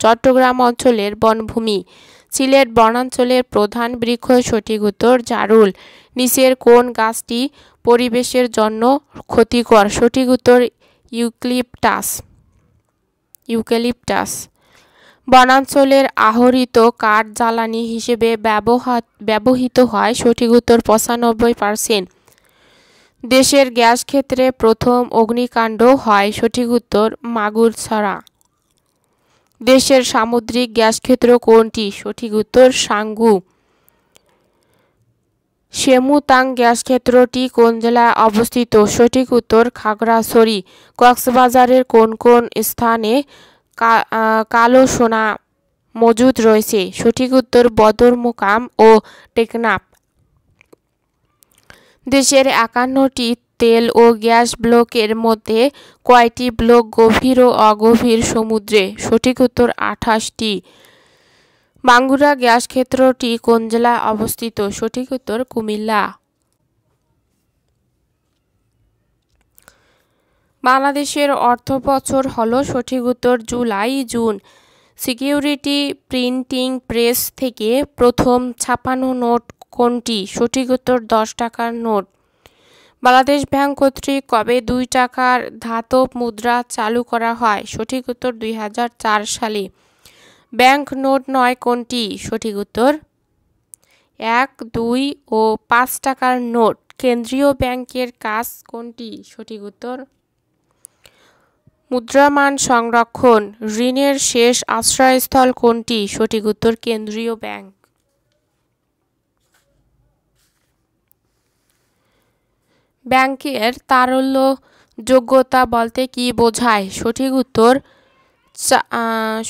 চট্টগ্রাম অঞ্চলের বনভূমি সিলেট বনাঞ্চলের প্রধান বৃক্ষ সঠিক উত্তর জারুল নিচের কোন গাছটি পরিবেশের জন্য ক্ষতিকর সঠিক উত্তর ইউক্লিপটাস ইউকেলিপটাস বনাঞ্চলের আহরিত কাঠ জ্বালানি হিসেবে ব্যবহার ব্যবহৃত হয় সঠিক উত্তর পঁচানব্বই পার্সেন্ট দেশের গ্যাস ক্ষেত্রে প্রথম অগ্নিকাণ্ড হয় সঠিক উত্তর মাগুর ছড়া দেশের সামুদ্রিক গ্যাস ক্ষেত্র কোনটি সঠিক উত্তর সাঙ্গু সেমুতাং গ্যাস ক্ষেত্রটি কোন জেলায় অবস্থিত সঠিক উত্তর খাগড়াছড়ি কক্সবাজারের কোন কোন স্থানে কালো সোনা মজুদ রয়েছে সঠিক উত্তর বদর মোকাম ও টেকনাফ দেশের একান্নটি তেল ও গ্যাস ব্লকের মধ্যে কয়টি ব্লক গভীর ও অগভীর সমুদ্রে সঠিক উত্তর আঠাশটি বাঙ্গুরা গ্যাস ক্ষেত্রটি কোন জেলায় অবস্থিত সঠিক উত্তর কুমিল্লা বাংলাদেশের অর্থ বছর হল সঠিক উত্তর July June security printing press থেকে প্রথম ছাপানো নোট কোনটি সঠিক উত্তর দশ টাকার নোট বাংলাদেশ ব্যাংক কর্তৃক কবে দুই টাকার ধাতব মুদ্রা চালু করা হয় সঠিক উত্তর দুই সালে ব্যাংক নোট নয় কোনটি সঠিক উত্তর এক দুই ও পাঁচ টাকার নোট কেন্দ্রীয় ব্যাংকের কাজ কোনটি সঠিক উত্তর মুদ্রামান সংরক্ষণ ঋণের শেষ আশ্রয়স্থল কোনটি সঠিক উত্তর কেন্দ্রীয় ব্যাংক ব্যাংকের তারল্য যোগ্যতা বলতে কি বোঝায় সঠিক উত্তর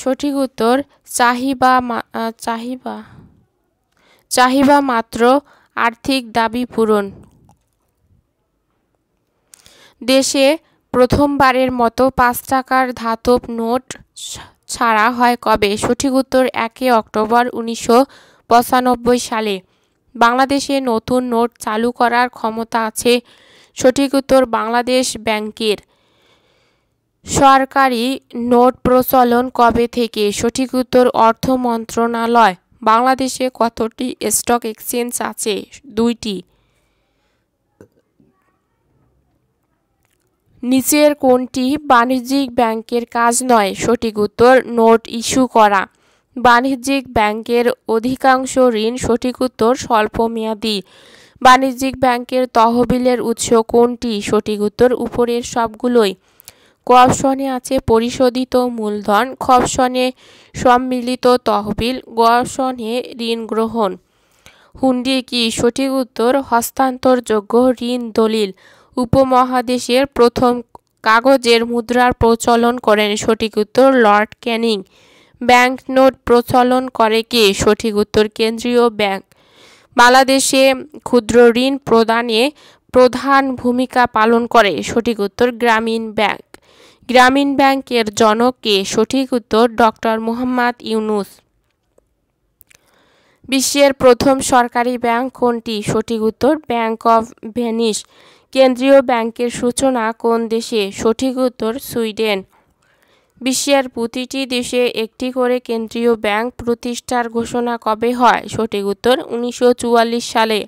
সঠিক উত্তর চাহিবা চাহিবা চাহিবা মাত্র আর্থিক দাবি পূরণ দেশে প্রথমবারের মতো পাঁচ টাকার ধাতব নোট ছাড়া হয় কবে সঠিক উত্তর একে অক্টোবর উনিশশো সালে বাংলাদেশে নতুন নোট চালু করার ক্ষমতা আছে সঠিক উত্তর বাংলাদেশ ব্যাংকের সরকারি নোট প্রচলন কবে থেকে সঠিক উত্তর অর্থ মন্ত্রণালয় বাংলাদেশে কতটি স্টক এক্সচেঞ্জ আছে দুইটি নিচের কোনটি বাণিজ্যিক ব্যাংকের কাজ নয় সঠিক উত্তর নোট ইস্যু করা বাণিজ্যিক ব্যাংকের অধিকাংশ ঋণ সঠিক উত্তর স্বল্প মেয়াদি বাণিজ্যিক ব্যাংকের তহবিলের উৎস কোনটি সঠিক উত্তর উপরের সবগুলোই কপশনে আছে পরিশোধিত মূলধন খপশনে সম্মিলিত তহবিল গপশনে ঋণ গ্রহণ হুন্ডি কি সঠিক উত্তর হস্তান্তরযোগ্য ঋণ দলিল উপমহাদেশের প্রথম কাগজের মুদ্রার প্রচলন করেন সঠিক উত্তর লর্ড ক্যানিং ব্যাংক নোট প্রচলন করে কে সঠিক উত্তর কেন্দ্রীয় ব্যাংক বাংলাদেশে ক্ষুদ্র ঋণ প্রদানে প্রধান ভূমিকা পালন করে সঠিক উত্তর গ্রামীণ ব্যাংক গ্রামীণ ব্যাংকের জনক কে সঠিক উত্তর ডক্টর মোহাম্মদ ইউনুস বিশ্বের প্রথম সরকারি ব্যাংক কোনটি সঠিক উত্তর ব্যাংক অফ ভেনিস কেন্দ্রীয় ব্যাংকের সূচনা কোন দেশে সঠিক উত্তর সুইডেন বিশ্বের প্রতিটি দেশে একটি করে কেন্দ্রীয় ব্যাংক প্রতিষ্ঠার ঘোষণা কবে হয় সঠিক উত্তর উনিশশো সালে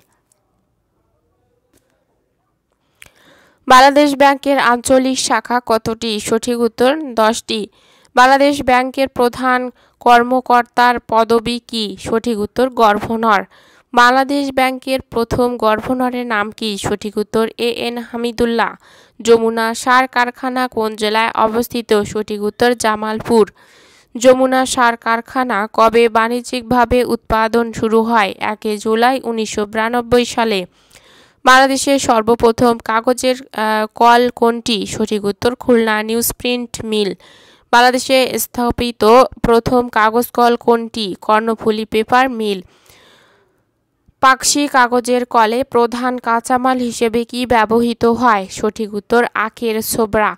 বাংলাদেশ ব্যাংকের আঞ্চলিক শাখা কতটি সঠিক উত্তর দশটি বাংলাদেশ ব্যাংকের প্রধান কর্মকর্তার পদবি কি সঠিক উত্তর গভর্নর বাংলাদেশ ব্যাংকের প্রথম গভর্নরের নাম কি সঠিক উত্তর এ এন হামিদুল্লাহ যমুনা সার কারখানা কোন জেলায় অবস্থিত সঠিক উত্তর জামালপুর যমুনা সার কারখানা কবে বাণিজ্যিকভাবে উৎপাদন শুরু হয় একে জুলাই উনিশশো সালে বাংলাদেশের সর্বপ্রথম কাগজের কল কোনটি সঠিক উত্তর খুলনা নিউজ প্রিন্ট মিল বাংলাদেশে স্থাপিত প্রথম কাগজ কল কোনটি কর্ণফুলি পেপার মিল পাকশি কাগজের কলে প্রধান কাঁচামাল হিসেবে কি ব্যবহৃত হয় সঠিক উত্তর আখের ছোবড়া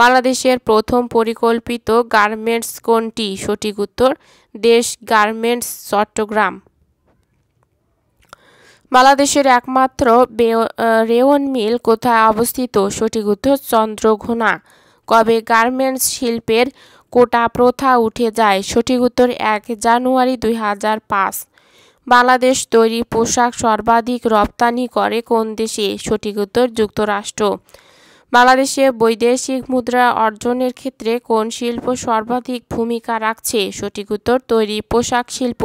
বাংলাদেশের প্রথম পরিকল্পিত গার্মেন্টস কোনটি সঠিক উত্তর দেশ গার্মেন্টস চট্টগ্রাম বাংলাদেশের একমাত্র রেওয়ন মিল কোথায় অবস্থিত সঠিক উত্তর চন্দ্রঘোনা কবে গার্মেন্টস শিল্পের কোটা প্রথা উঠে যায় সঠিক উত্তর এক জানুয়ারি দুই হাজার পাঁচ বাংলাদেশ তৈরি পোশাক সর্বাধিক রপ্তানি করে কোন দেশে সঠিক উত্তর যুক্তরাষ্ট্র বাংলাদেশে বৈদেশিক মুদ্রা অর্জনের ক্ষেত্রে কোন শিল্প সর্বাধিক ভূমিকা রাখছে সঠিক উত্তর তৈরি পোশাক শিল্প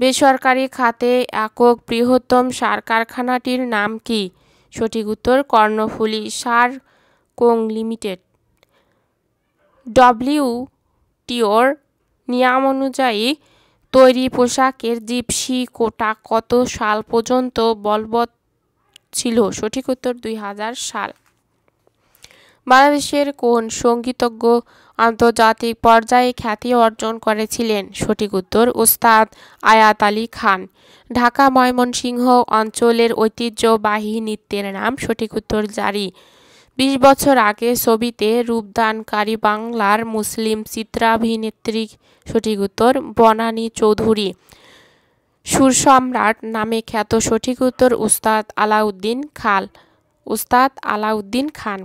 বেসরকারি খাতে একক বৃহত্তম সার কারখানাটির নাম কি সঠিক উত্তর কর্ণফুলী সার কোং লিমিটেড ডব্লিউটিওর নিয়ম অনুযায়ী তৈরি পোশাকের জিপসি কোটা কত সাল পর্যন্ত বলবৎ ছিল সঠিক উত্তর দুই হাজার সাল বাংলাদেশের কোন সঙ্গীতজ্ঞ আন্তর্জাতিক পর্যায়ে খ্যাতি অর্জন করেছিলেন সঠিক উত্তর ওস্তাদ আয়াত আলী খান ঢাকা ময়মনসিংহ অঞ্চলের ঐতিহ্যবাহী নৃত্যের নাম সঠিক উত্তর জারি বিশ বছর আগে ছবিতে রূপদানকারী বাংলার মুসলিম চিত্রাভিনেত্রী সঠিক উত্তর বনানী চৌধুরী সুর সম্রাট নামে খ্যাত সঠিক উত্তর উস্তাদ আলাউদ্দিন খাল উস্তাদ আলাউদ্দিন খান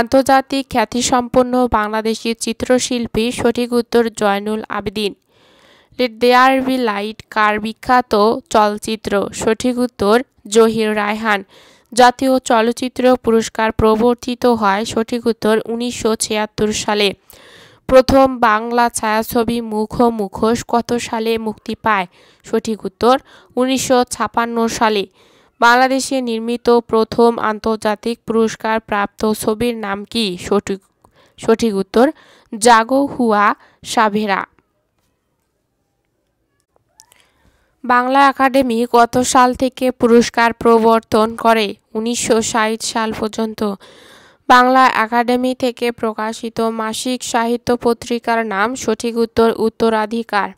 আন্তর্জাতিক খ্যাতিসম্পন্ন বাংলাদেশি চিত্রশিল্পী সঠিক উত্তর Zainul Abedin let there be light কার বিখ্যাত চলচ্চিত্র সঠিক উত্তর জহির রায়হান জাতীয় চলচ্চিত্র পুরস্কার প্রবর্তিত হয় সঠিক উত্তর উনিশশো সালে প্রথম বাংলা ছায়াছবি মুখ মুখোশ কত সালে মুক্তি পায় সঠিক উত্তর উনিশশো সালে বাংলাদেশে নির্মিত প্রথম আন্তর্জাতিক পুরস্কার প্রাপ্ত ছবির নাম কি সঠিক সঠিক উত্তর জাগো হুয়া সাভেরা বাংলা একাডেমি কত সাল থেকে পুরস্কার প্রবর্তন করে উনিশশো সাল পর্যন্ত বাংলা একাডেমি থেকে প্রকাশিত মাসিক সাহিত্য পত্রিকার নাম সঠিক উত্তর উত্তরাধিকার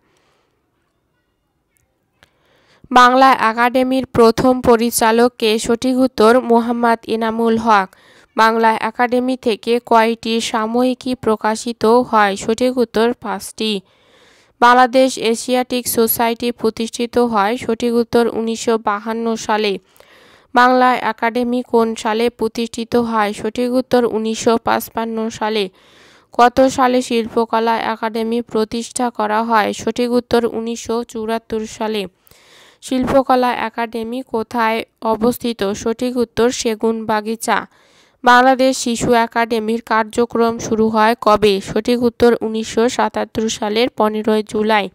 বাংলা একাডেমির প্রথম পরিচালককে সঠিক উত্তর মোহাম্মদ ইনামুল হক বাংলা একাডেমি থেকে কয়টি সাময়িকী প্রকাশিত হয় সঠিক উত্তর পাঁচটি বাংলাদেশ এশিয়াটিক সোসাইটি প্রতিষ্ঠিত হয় সঠিক উত্তর উনিশশো সালে বাংলা একাডেমি কোন সালে প্রতিষ্ঠিত হয় সঠিক উত্তর উনিশশো সালে কত সালে শিল্পকলা একাডেমি প্রতিষ্ঠা করা হয় সঠিক উত্তর উনিশশো সালে শিল্পকলা একাডেমি কোথায় অবস্থিত সঠিক উত্তর সেগুন বাগিচা বাংলাদেশ শিশু একাডেমির কার্যক্রম শুরু হয় কবে সঠিক উত্তর উনিশশো সালের পনেরোই জুলাই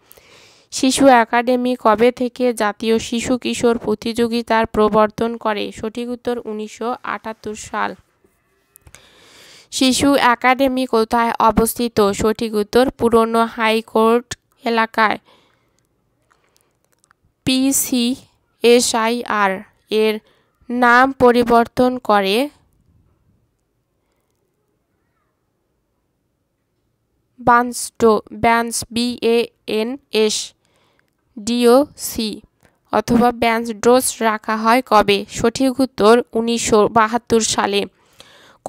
শিশু একাডেমি কবে থেকে জাতীয় শিশু কিশোর প্রতিযোগিতার প্রবর্তন করে সঠিক উত্তর উনিশশো সাল শিশু একাডেমি কোথায় অবস্থিত সঠিক উত্তর পুরনো হাইকোর্ট এলাকায় পিসিএসআইআর এর নাম পরিবর্তন করে বানস্টো ব্যান্স B A N S D O C অথবা ব্যান্স ড্রোস রাখা হয় কবে সঠিক উত্তর উনিশশো বাহাত্তর সালে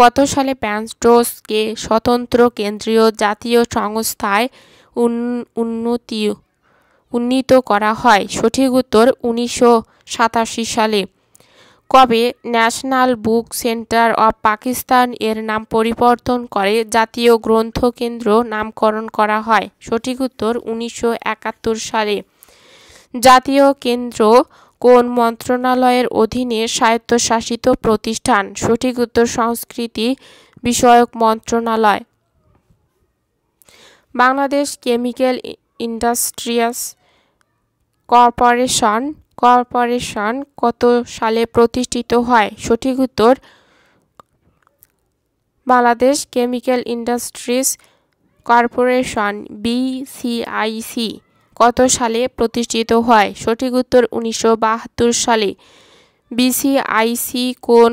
কত সালে ব্যান্স ড্রোসকে স্বতন্ত্র কেন্দ্রীয় জাতীয় সংস্থায় উন্নতি উন্নীত করা হয় সঠিক উত্তর উনিশশো সাতাশি সালে কবে national book centre of Pakistan এর নাম পরিবর্তন করে জাতীয় গ্রন্থ কেন্দ্র নামকরণ করা হয় সঠিক উত্তর উনিশশো সালে জাতীয় কেন্দ্র কোন মন্ত্রণালয়ের অধীনে স্বায়ত্তশাসিত প্রতিষ্ঠান সঠিক উত্তর সংস্কৃতি বিষয়ক মন্ত্রণালয় Bangladesh chemical industries corporation corporation কত সালে প্রতিষ্ঠিত হয় সঠিক উত্তর Bangladesh chemical industries corporation BCIC কত সালে প্রতিষ্ঠিত হয় সঠিক উত্তর উনিশশো সালে বিসিআইসি কোন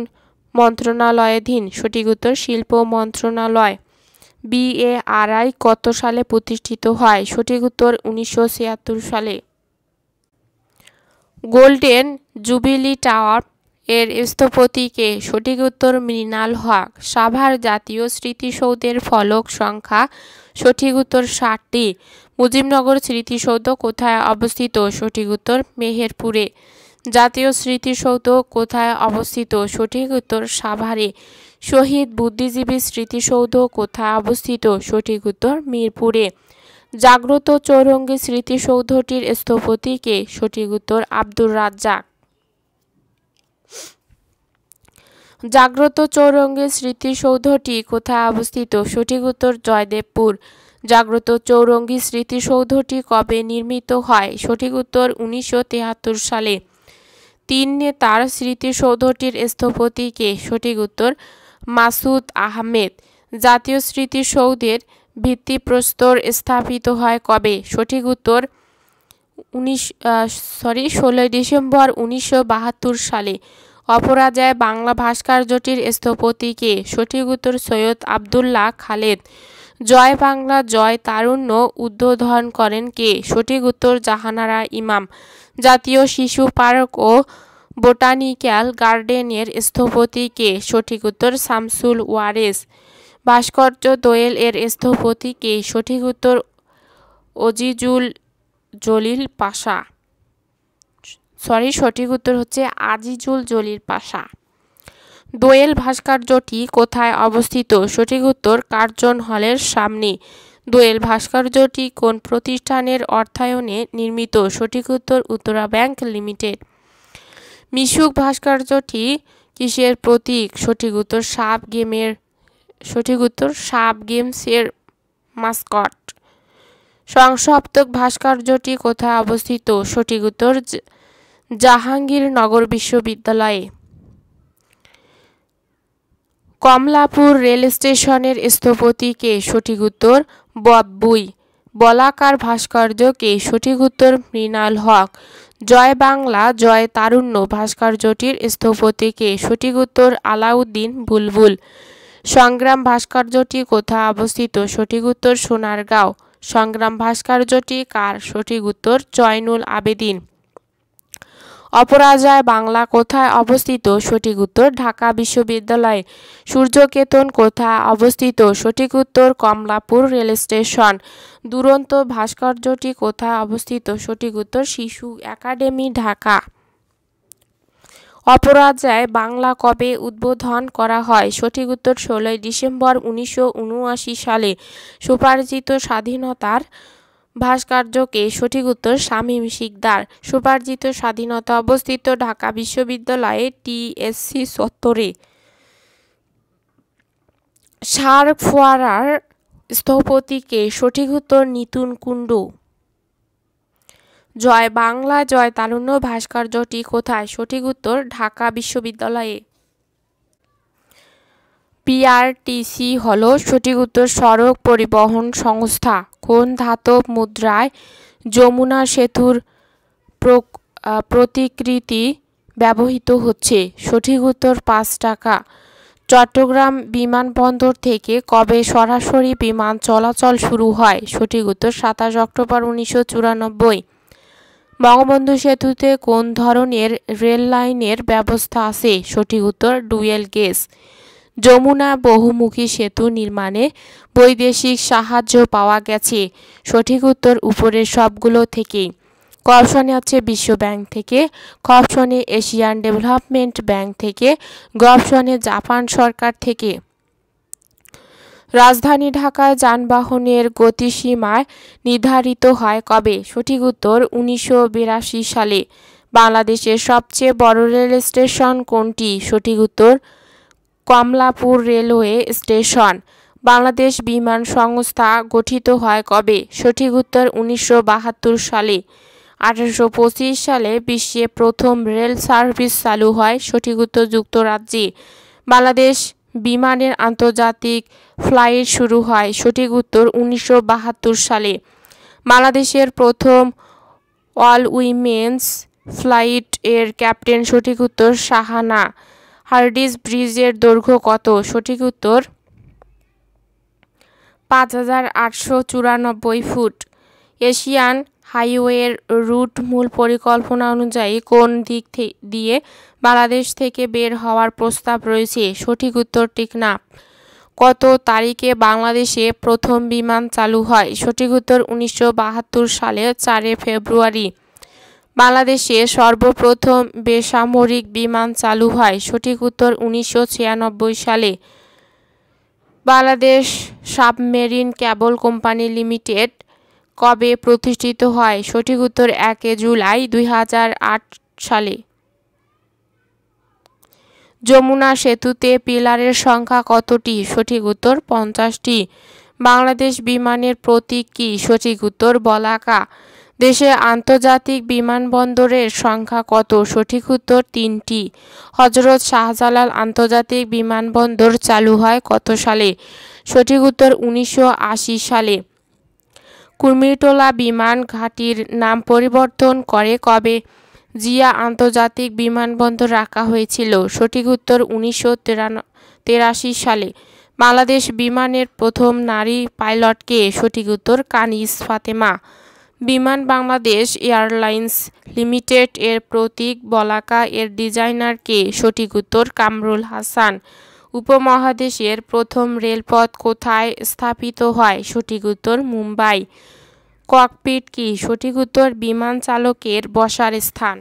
মন্ত্রণালয়াধীন সঠিক উত্তর শিল্প মন্ত্রণালয় বিএআরআই কত সালে প্রতিষ্ঠিত হয় সঠিক উত্তর উনিশশো সালে গোল্ডেন জুবিলি টাওয়ার এর স্থপতিকে সঠিক উত্তর মৃণাল হক সাভার জাতীয় স্মৃতিসৌধের ফলক সংখ্যা সঠিক উত্তর ষাটটি মুজিবনগর স্মৃতিসৌধ কোথায় অবস্থিত সঠিক উত্তর মেহেরপুরে জাতীয় স্মৃতিসৌধ কোথায় অবস্থিত সঠিক উত্তর সাভারে শহীদ বুদ্ধিজীবী স্মৃতিসৌধ কোথায় অবস্থিত সঠিক উত্তর মিরপুরে জাগ্রত চৌরঙ্গী স্মৃতিসৌধটির স্থপতিকে সঠিক উত্তর আব্দুর রাজ্জাক জাগ্রত চৌরঙ্গি স্মৃতিসৌধটি কোথায় অবস্থিত সঠিক উত্তর জয়দেবপুর জাগ্রত চৌরঙ্গী স্মৃতিসৌধটি কবে নির্মিত হয় সঠিক উত্তর উনিশশো সালে তিন নেতার স্মৃতিসৌধটির স্থপতিকে সঠিক উত্তর মাসুদ আহমেদ জাতীয় স্মৃতিসৌধের ভিত্তিপ্রস্তর স্থাপিত হয় কবে সঠিক উত্তর উনিশ সরি ষোলোই ডিসেম্বর উনিশশো সালে অপরাজয় বাংলা ভাস্কর্যটির স্থপতি কে সঠিক উত্তর সৈয়দ আবদুল্লাহ খালেদ জয় বাংলা জয় তারুণ্য উদ্বোধন করেন কে সঠিক উত্তর জাহানারা ইমাম জাতীয় শিশু পার্ক ও বোটানিক্যাল গার্ডেনের স্থপতি কে সঠিক উত্তর শামসুল ওয়ারেস ভাস্কর্য দোয়েল এর স্থপতিকে সঠিক উত্তর অজিজুল জলিল পাশা সরি সঠিক উত্তর হচ্ছে আজিজুল জলিল পাশা দোয়েল ভাস্কর্যটি কোথায় অবস্থিত সঠিক উত্তর কার্জন হলের সামনে দোয়েল ভাস্কর্যটি কোন প্রতিষ্ঠানের অর্থায়নে নির্মিত সঠিক উত্তর উত্তরা ব্যাংক লিমিটেড মিশুক ভাস্কর্যটি কিসের প্রতীক সঠিক উত্তর সাপ গেমের সঠিক উত্তর সাব গেমসের মাস্কট সংসপ্তক ভাস্কর্যটি কোথায় অবস্থিত সঠিক উত্তর জাহাঙ্গীরনগর বিশ্ববিদ্যালয়ে কমলাপুর রেল স্টেশনের স্থপতিকে সঠিক উত্তর বব্বুই বলাকার ভাস্কর্যকে সঠিক উত্তর মৃণাল হক জয় বাংলা জয় তারুণ্য ভাস্কর্যটির স্থপতিকে সঠিক উত্তর আলাউদ্দিন বুলবুল সংগ্রাম ভাস্কর্যটি কোথায় অবস্থিত সঠিক উত্তর সোনারগাঁও সংগ্রাম ভাস্কর্যটি কার সঠিক উত্তর জয়নুল আবেদিন অপরাজয় বাংলা কোথায় অবস্থিত সঠিক উত্তর ঢাকা বিশ্ববিদ্যালয়ে সূর্যকেতন কোথায় অবস্থিত সঠিক উত্তর কমলাপুর রেল স্টেশন দুরন্ত ভাস্কর্যটি কোথায় অবস্থিত সঠিক উত্তর শিশু একাডেমি ঢাকা অপরাজায় বাংলা কবে উদ্বোধন করা হয় সঠিক উত্তর ষোলোই ডিসেম্বর উনিশশো সালে সুপার্জিত স্বাধীনতার ভাস্কর্যকে সঠিক উত্তর শামীম শিকদার সুপার্জিত স্বাধীনতা অবস্থিত ঢাকা বিশ্ববিদ্যালয়ে টিএসসি সত্তরে সার ফোয়ারার স্থপতিকে সঠিক উত্তর নিতুন কুণ্ডু জয় বাংলা জয় তারুণ্য ভাস্কর্যটি কোথায় সঠিক উত্তর ঢাকা বিশ্ববিদ্যালয়ে পিআরটিসি হল সঠিক উত্তর সড়ক পরিবহন সংস্থা কোন ধাতব মুদ্রায় যমুনা সেতুর প্রতিকৃতি ব্যবহৃত হচ্ছে সঠিক উত্তর পাঁচ টাকা চট্টগ্রাম বিমানবন্দর থেকে কবে সরাসরি বিমান চলাচল শুরু হয় সঠিক উত্তর সাতাশ অক্টোবর উনিশশো চুরানব্বই বঙ্গবন্ধু সেতুতে কোন ধরনের রেল লাইনের ব্যবস্থা আছে সঠিক উত্তর ডুয়েল গেস যমুনা বহুমুখী সেতু নির্মাণে বৈদেশিক সাহায্য পাওয়া গেছে সঠিক উত্তর উপরের সবগুলো থেকেই কপশনে আছে বিশ্ব ব্যাংক থেকে কপশনে এশিয়ান ডেভেলপমেন্ট ব্যাংক থেকে গ জাপান সরকার থেকে রাজধানী ঢাকায় যানবাহনের গতিসীমায় নির্ধারিত হয় কবে সঠিক উত্তর উনিশশো সালে বাংলাদেশের সবচেয়ে বড় রেল স্টেশন কোনটি সঠিক উত্তর কমলাপুর রেলওয়ে স্টেশন বাংলাদেশ বিমান সংস্থা গঠিত হয় কবে সঠিক উত্তর উনিশশো সালে আঠারোশো সালে বিশ্বে প্রথম রেল সার্ভিস চালু হয় সঠিক উত্তর যুক্তরাজ্যে বাংলাদেশ বিমানের আন্তর্জাতিক ফ্লাইট শুরু হয় সঠিক উত্তর উনিশশো সালে বাংলাদেশের প্রথম অল উইমেন্স ফ্লাইট এর ক্যাপ্টেন সঠিক উত্তর সাহানা হার্ডিস ব্রিজের দৈর্ঘ্য কত সঠিক উত্তর পাঁচ হাজার আটশো চুরানব্বই ফুট এশিয়ান হাইওয়ের রুট মূল পরিকল্পনা অনুযায়ী কোন দিক দিয়ে বাংলাদেশ থেকে বের হওয়ার প্রস্তাব রয়েছে সঠিক উত্তর না কত তারিখে বাংলাদেশে প্রথম বিমান চালু হয় সঠিক উত্তর উনিশশো সালে চারে ফেব্রুয়ারি বাংলাদেশে সর্বপ্রথম বেসামরিক বিমান চালু হয় সঠিক উত্তর উনিশশো সালে Bangladesh submarine cable company limited কবে প্রতিষ্ঠিত হয় সঠিক উত্তর একে জুলাই দুই সালে যমুনা সেতুতে পিলারের সংখ্যা কতটি সঠিক উত্তর পঞ্চাশটি বাংলাদেশ বিমানের প্রতীক কি সঠিক উত্তর বলাকা দেশে আন্তর্জাতিক বিমানবন্দরের সংখ্যা কত সঠিক উত্তর তিনটি হজরত শাহজালাল আন্তর্জাতিক বিমানবন্দর চালু হয় কত সালে সঠিক উত্তর উনিশশো সালে কুর্মিটোলা বিমান ঘাঁটির নাম পরিবর্তন করে কবে জিয়া আন্তর্জাতিক বিমানবন্দর রাখা হয়েছিল সঠিক উত্তর উনিশশো তেরাশি সালে বাংলাদেশ বিমানের প্রথম নারী পাইলটকে সঠিক উত্তর কানিস ফাতেমা বিমান বাংলাদেশ এয়ারলাইন্স লিমিটেড এর প্রতীক বলাকা এর ডিজাইনারকে সঠিক উত্তর কামরুল হাসান উপমহাদেশের প্রথম রেলপথ কোথায় স্থাপিত হয় সঠিক উত্তর মুম্বাই ককপিট কি সঠিক উত্তর বিমান চালকের বসার স্থান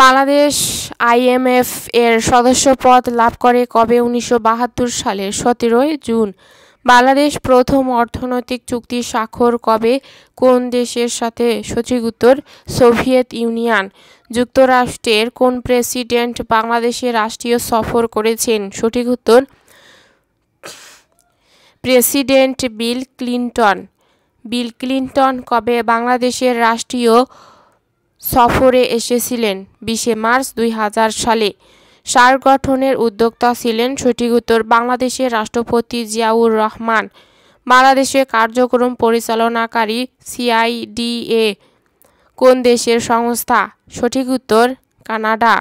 বাংলাদেশ আইএমএফ এর সদস্যপদ লাভ করে কবে উনিশশো সালের সতেরোই জুন বাংলাদেশ প্রথম অর্থনৈতিক চুক্তি স্বাক্ষর কবে কোন দেশের সাথে সঠিক উত্তর সোভিয়েত ইউনিয়ন যুক্তরাষ্ট্রের কোন প্রেসিডেন্ট বাংলাদেশে রাষ্ট্রীয় সফর করেছেন সঠিক উত্তর president Bill Clinton Bill Clinton কবে বাংলাদেশের রাষ্ট্রীয় সফরে এসেছিলেন বিশে মার্চ দুই সালে সার গঠনের উদ্যোক্তা ছিলেন সঠিক উত্তর বাংলাদেশের রাষ্ট্রপতি জিয়াউর রহমান বাংলাদেশে কার্যক্রম পরিচালনাকারী সিআইডিএ কোন দেশের সংস্থা সঠিক উত্তর কানাডা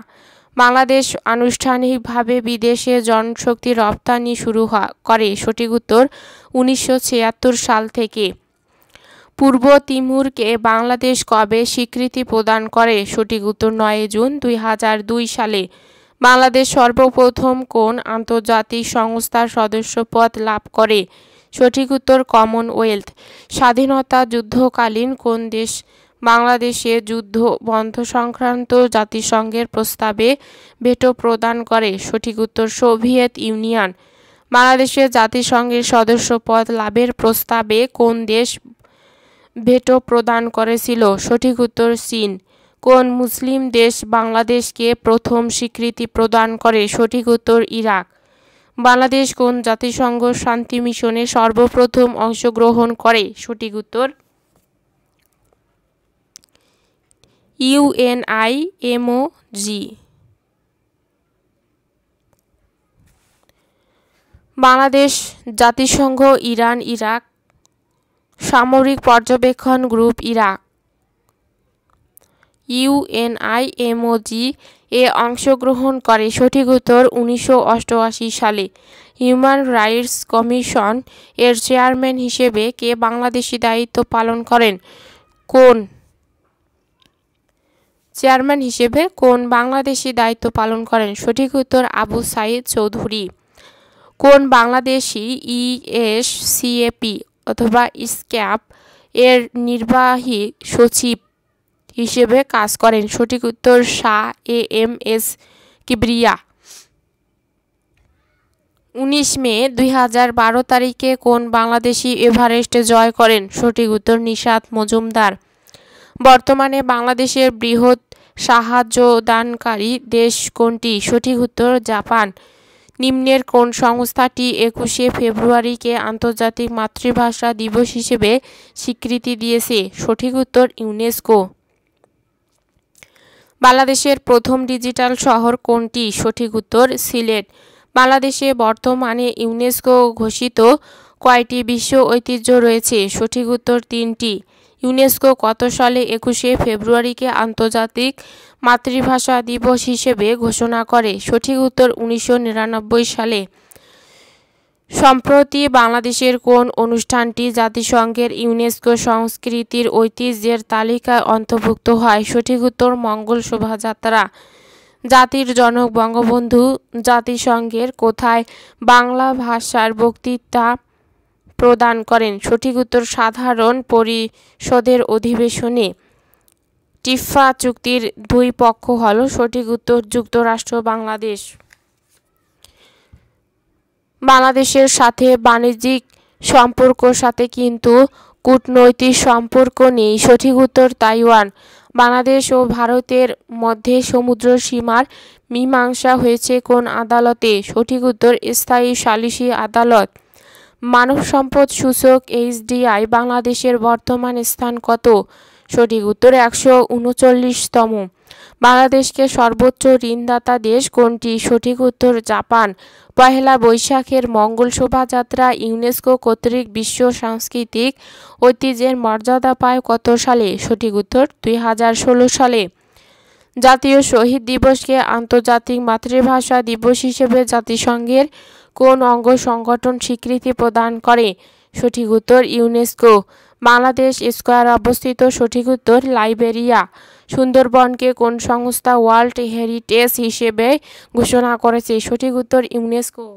বাংলাদেশ আনুষ্ঠানিকভাবে বিদেশে জনশক্তি রপ্তানি শুরু করে সঠিক উত্তর উনিশশো সাল থেকে পূর্ব তিমুরকে বাংলাদেশ কবে স্বীকৃতি প্রদান করে সঠিক উত্তর নয় জুন দুই সালে বাংলাদেশ সর্বপ্রথম কোন আন্তর্জাতিক সংস্থার সদস্যপদ লাভ করে সঠিক উত্তর কমনওয়েলথ স্বাধীনতা যুদ্ধকালীন কোন দেশ বাংলাদেশে যুদ্ধ বন্ধ সংক্রান্ত জাতিসংঘের প্রস্তাবে ভেটো প্রদান করে সঠিক উত্তর সোভিয়েত ইউনিয়ন বাংলাদেশে জাতিসংঘের সদস্যপদ লাভের প্রস্তাবে কোন দেশ ভেটো প্রদান করেছিল সঠিক উত্তর চীন কোন মুসলিম দেশ বাংলাদেশকে প্রথম স্বীকৃতি প্রদান করে সঠিক উত্তর ইরাক বাংলাদেশ কোন জাতিসংঘ শান্তি মিশনে সর্বপ্রথম অংশগ্রহণ করে সঠিক উত্তর এমও জি বাংলাদেশ জাতিসংঘ ইরান ইরাক সামরিক পর্যবেক্ষণ গ্রুপ ইরাক ইউএনআইএমওজি এ অংশগ্রহণ করে সঠিক উত্তর উনিশশো সালে হিউম্যান রাইটস কমিশন এর চেয়ারম্যান হিসেবে কে বাংলাদেশি দায়িত্ব পালন করেন কোন চেয়ারম্যান হিসেবে কোন বাংলাদেশি দায়িত্ব পালন করেন সঠিক উত্তর আবু সাইদ চৌধুরী কোন বাংলাদেশি ইএসসিএপি অথবা স্ক্যাপ এর নির্বাহী সচিব হিসেবে কাজ করেন সঠিক উত্তর Shah A M S Kibria উনিশ মে দুই তারিখে কোন বাংলাদেশি এভারেস্টে জয় করেন সঠিক উত্তর নিষাদ মজুমদার বর্তমানে বাংলাদেশের বৃহৎ সাহায্যদানকারী দেশ কোনটি সঠিক উত্তর জাপান নিম্নের কোন সংস্থাটি একুশে ফেব্রুয়ারিকে আন্তর্জাতিক মাতৃভাষা দিবস হিসেবে স্বীকৃতি দিয়েছে সঠিক উত্তর ইউনেস্কো বাংলাদেশের প্রথম ডিজিটাল শহর কোনটি সঠিক উত্তর সিলেট বাংলাদেশে বর্তমানে ইউনেস্কো ঘোষিত কয়টি বিশ্ব ঐতিহ্য রয়েছে সঠিক উত্তর তিনটি ইউনেস্কো কত সালে একুশে ফেব্রুয়ারিকে আন্তর্জাতিক মাতৃভাষা দিবস হিসেবে ঘোষণা করে সঠিক উত্তর উনিশশো সালে সম্প্রতি বাংলাদেশের কোন অনুষ্ঠানটি জাতিসংঘের ইউনেস্কো সংস্কৃতির ঐতিহ্যের তালিকায় অন্তর্ভুক্ত হয় সঠিক উত্তর মঙ্গল শোভাযাত্রা জাতির জনক বঙ্গবন্ধু জাতিসংঘের কোথায় বাংলা ভাষার বক্তৃতা প্রদান করেন সঠিক উত্তর সাধারণ পরিষদের অধিবেশনে টিফা চুক্তির দুই পক্ষ হল সঠিক উত্তর যুক্তরাষ্ট্র বাংলাদেশ বাংলাদেশের সাথে বাণিজ্যিক সম্পর্কর সাথে কিন্তু কূটনৈতিক সম্পর্ক নেই সঠিক উত্তর তাইওয়ান বাংলাদেশ ও ভারতের মধ্যে সমুদ্র সীমার মীমাংসা হয়েছে কোন আদালতে সঠিক উত্তর স্থায়ী সালিসি আদালত মানব সম্পদ সূচক এইচডিআই বাংলাদেশের বর্তমান স্থান কত সঠিক উত্তর একশো উনচল্লিশতম বাংলাদেশকে সর্বোচ্চ ঋণদাতা দেশ কোনটি সঠিক উত্তর জাপান পহেলা বৈশাখের মঙ্গল শোভাযাত্রা ইউনেস্কো কর্তৃক বিশ্ব সাংস্কৃতিক ঐতিহ্যের মর্যাদা পায় কত সালে সঠিক উত্তর দুই সালে জাতীয় শহীদ দিবসকে আন্তর্জাতিক মাতৃভাষা দিবস হিসেবে জাতিসংঘের কোন অঙ্গ সংগঠন স্বীকৃতি প্রদান করে সঠিক উত্তর ইউনেস্কো বাংলাদেশ স্কোয়ার অবস্থিত সঠিক উত্তর লাইবেরিয়া সুন্দরবনকে কোন সংস্থা ওয়ার্ল্ড হেরিটেজ হিসেবে ঘোষণা করেছে সঠিক উত্তর ইউনেস্কো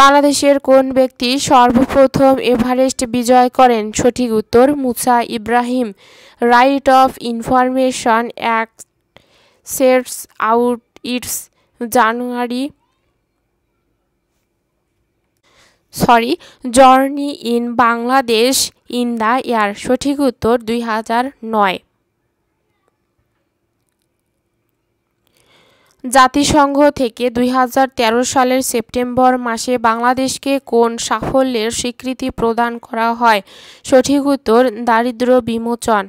বাংলাদেশের কোন ব্যক্তি সর্বপ্রথম এভারেস্ট বিজয় করেন সঠিক উত্তর Musa Ibrahim right of information act sets out its January sorry journey in Bangladesh in the year সঠিক উত্তর দুই হাজার নয় জাতিসংঘ থেকে দুই সালের সেপ্টেম্বর মাসে বাংলাদেশকে কোন সাফল্যের স্বীকৃতি প্রদান করা হয় সঠিক উত্তর দারিদ্র বিমোচন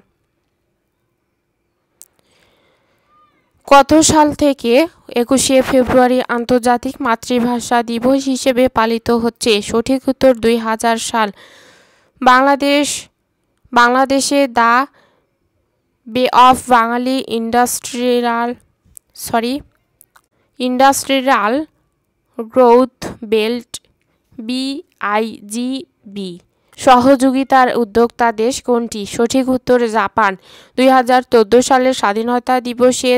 কত সাল থেকে একুশে ফেব্রুয়ারি আন্তর্জাতিক মাতৃভাষা দিবস হিসেবে পালিত হচ্ছে সঠিক উত্তর দুই হাজার সাল বাংলাদেশ বাংলাদেশে the bay of Bengali industrial sorry industrial growth belt BIGB সহযোগিতার উদ্যোক্তা দেশ কোনটি সঠিক উত্তর জাপান দুই সালের স্বাধীনতা দিবসে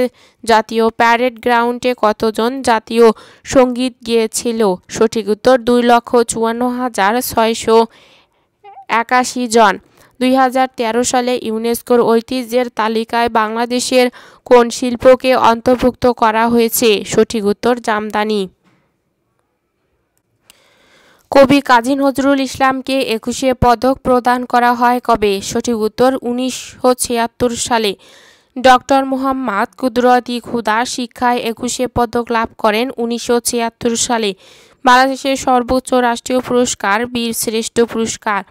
জাতীয় প্যারেড গ্রাউন্ডে কতজন জাতীয় সঙ্গীত গিয়েছিল সঠিক উত্তর দুই লক্ষ চুয়ান্ন হাজার ছয়শো একাশি জন দুই সালে ইউনেস্কোর ঐতিহ্যের তালিকায় বাংলাদেশের কোন শিল্পকে অন্তর্ভুক্ত করা হয়েছে সঠিক উত্তর জামদানি কবি কাজী নজরুল ইসলামকে একুশে পদক প্রদান করা হয় কবে সঠিক উত্তর উনিশশো সালে ডক্টর মোহাম্মদ কুদরতি খুদা শিক্ষায় একুশে পদক লাভ করেন উনিশশো সালে বাংলাদেশের সর্বোচ্চ রাষ্ট্রীয় পুরস্কার বীর শ্রেষ্ঠ পুরস্কার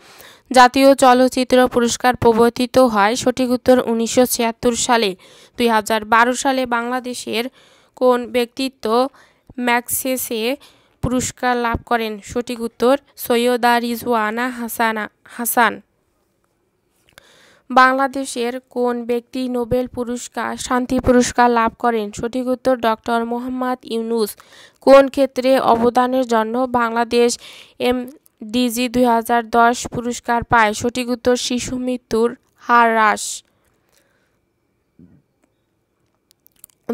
জাতীয় চলচ্চিত্র পুরস্কার প্রবর্তিত হয় সঠিক উত্তর উনিশশো সালে দুই সালে বাংলাদেশের কোন ব্যক্তিত্ব ম্যাক্সেসে পুরস্কার লাভ করেন সঠিক উত্তর সৈয়দা রিজওয়ানা হাসানা হাসান বাংলাদেশের কোন ব্যক্তি নোবেল পুরস্কার শান্তি পুরস্কার লাভ করেন সঠিক উত্তর ডক্টর মোহাম্মদ ইউনুস কোন ক্ষেত্রে অবদানের জন্য বাংলাদেশ এম ডিজি দুই পুরস্কার পায় সঠিক উত্তর শিশু মৃত্যুর হার হ্রাস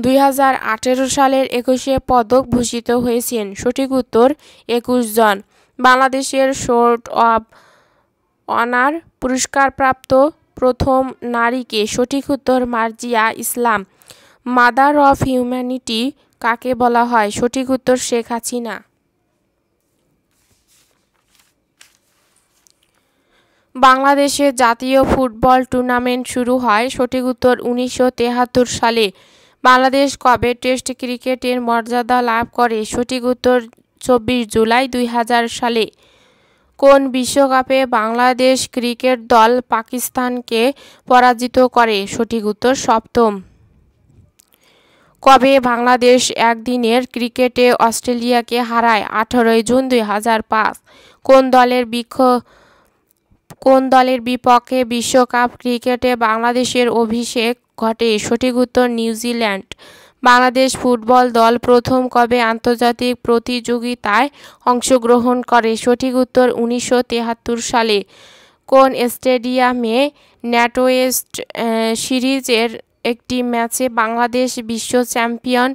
দুই হাজার আঠেরো সালের একুশে পদক ভূষিত হয়েছেন সঠিক উত্তর একুশ জন বাংলাদেশের শর্ট অব অনার পুরস্কারপ্রাপ্ত প্রথম নারীকে সঠিক উত্তর Marzia Islam mother of humanity কাকে বলা হয় সঠিক উত্তর শেখ হাসিনা বাংলাদেশে জাতীয় ফুটবল টুর্নামেন্ট শুরু হয় সঠিক উত্তর উনিশশো সালে বাংলাদেশ কবে টেস্ট ক্রিকেটের মর্যাদা লাভ করে সঠিক উত্তর চব্বিশ জুলাই দুই সালে কোন বিশ্বকাপে বাংলাদেশ ক্রিকেট দল পাকিস্তানকে পরাজিত করে সঠিক উত্তর সপ্তম কবে বাংলাদেশ একদিনের ক্রিকেটে অস্ট্রেলিয়াকে হারায় আঠারোই জুন দুই কোন দলের বিক্ষোভ কোন দলের বিপক্ষে বিশ্বকাপ ক্রিকেটে বাংলাদেশের অভিষেক ঘটে সঠিক উত্তর নিউজিল্যান্ড বাংলাদেশ ফুটবল দল প্রথম কবে আন্তর্জাতিক প্রতিযোগিতায় অংশগ্রহণ করে সঠিক উত্তর উনিশশো সালে কোন স্টেডিয়ামে ন্যাটোয়েস্ট সিরিজের একটি ম্যাচে বাংলাদেশ বিশ্ব চ্যাম্পিয়ন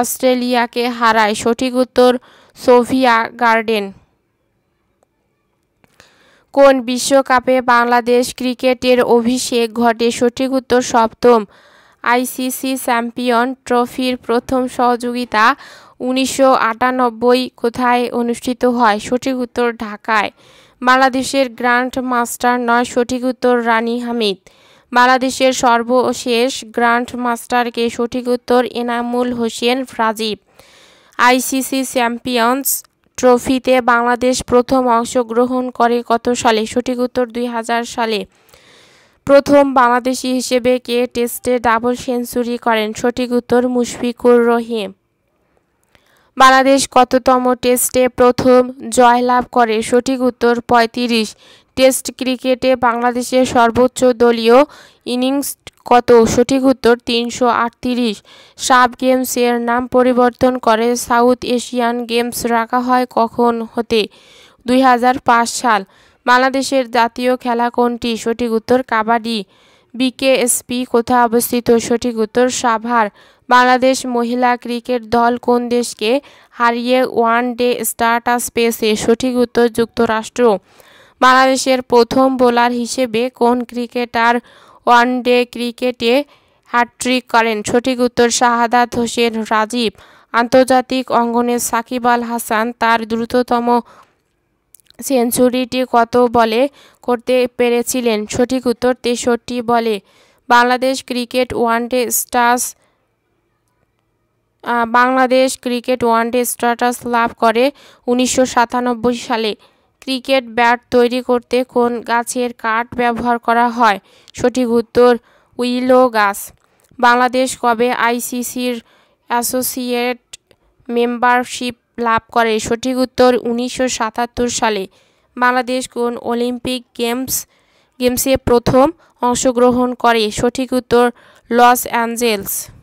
অস্ট্রেলিয়াকে হারায় সঠিক উত্তর সোফিয়া গার্ডেন কোন বিশ্বকাপে বাংলাদেশ ক্রিকেটের অভিষেক ঘটে সঠিক উত্তর সপ্তম আইসিসি চ্যাম্পিয়ন ট্রফির প্রথম সহযোগিতা উনিশশো কোথায় অনুষ্ঠিত হয় সঠিক উত্তর ঢাকায় বাংলাদেশের গ্র্যান্ড মাস্টার নয় সঠিক উত্তর রানী হামিদ বাংলাদেশের সর্বশেষ গ্র্যান্ড মাস্টারকে সঠিক উত্তর এনামুল হোসেন ফ্রাজিব আইসিসি চ্যাম্পিয়ন্স ট্রফিতে বাংলাদেশ প্রথম অংশগ্রহণ করে কত সালে সঠিক উত্তর দুই সালে প্রথম বাংলাদেশি হিসেবে কে টেস্টে ডাবল সেঞ্চুরি করেন সঠিক উত্তর মুশফিকুর রহিম বাংলাদেশ কততম টেস্টে প্রথম জয়লাভ করে সঠিক উত্তর পঁয়ত্রিশ টেস্ট ক্রিকেটে বাংলাদেশের সর্বোচ্চ দলীয় ইনিংস কত সঠিক উত্তর তিনশো আটত্রিশ সাব গেমস এর নাম পরিবর্তন করে সাউথ এশিয়ান গেমস রাখা হয় কখন হতে দুই সাল বাংলাদেশের জাতীয় খেলা কোনটি সঠিক উত্তর কাবাডি বিকেএসপি কোথায় অবস্থিত সঠিক উত্তর সাভার বাংলাদেশ মহিলা ক্রিকেট দল কোন দেশকে হারিয়ে ওয়ান ডে স্টার্টাস পেয়েছে সঠিক উত্তর যুক্তরাষ্ট্র বাংলাদেশের প্রথম বোলার হিসেবে কোন ক্রিকেটার ওয়ানডে ক্রিকেটে হ্যাট্রিক করেন সঠিক উত্তর শাহাদাত হোসেন রাজীব আন্তর্জাতিক অঙ্গনে সাকিব আল হাসান তার দ্রুততম সেঞ্চুরিটি কত বলে করতে পেরেছিলেন সঠিক উত্তর তেষট্টি বলে Bangladesh cricket one day status Bangladesh cricket one day status লাভ করে উনিশশো সালে ক্রিকেট ব্যাট তৈরি করতে কোন গাছের কাঠ ব্যবহার করা হয় সঠিক উত্তর উইলো গাছ বাংলাদেশ কবে আইসিসির অ্যাসোসিয়েট মেম্বারশিপ লাভ করে সঠিক উত্তর উনিশশো সালে বাংলাদেশ কোন অলিম্পিক গেমস গেমসে প্রথম অংশগ্রহণ করে সঠিক উত্তর লস অ্যাঞ্জেলস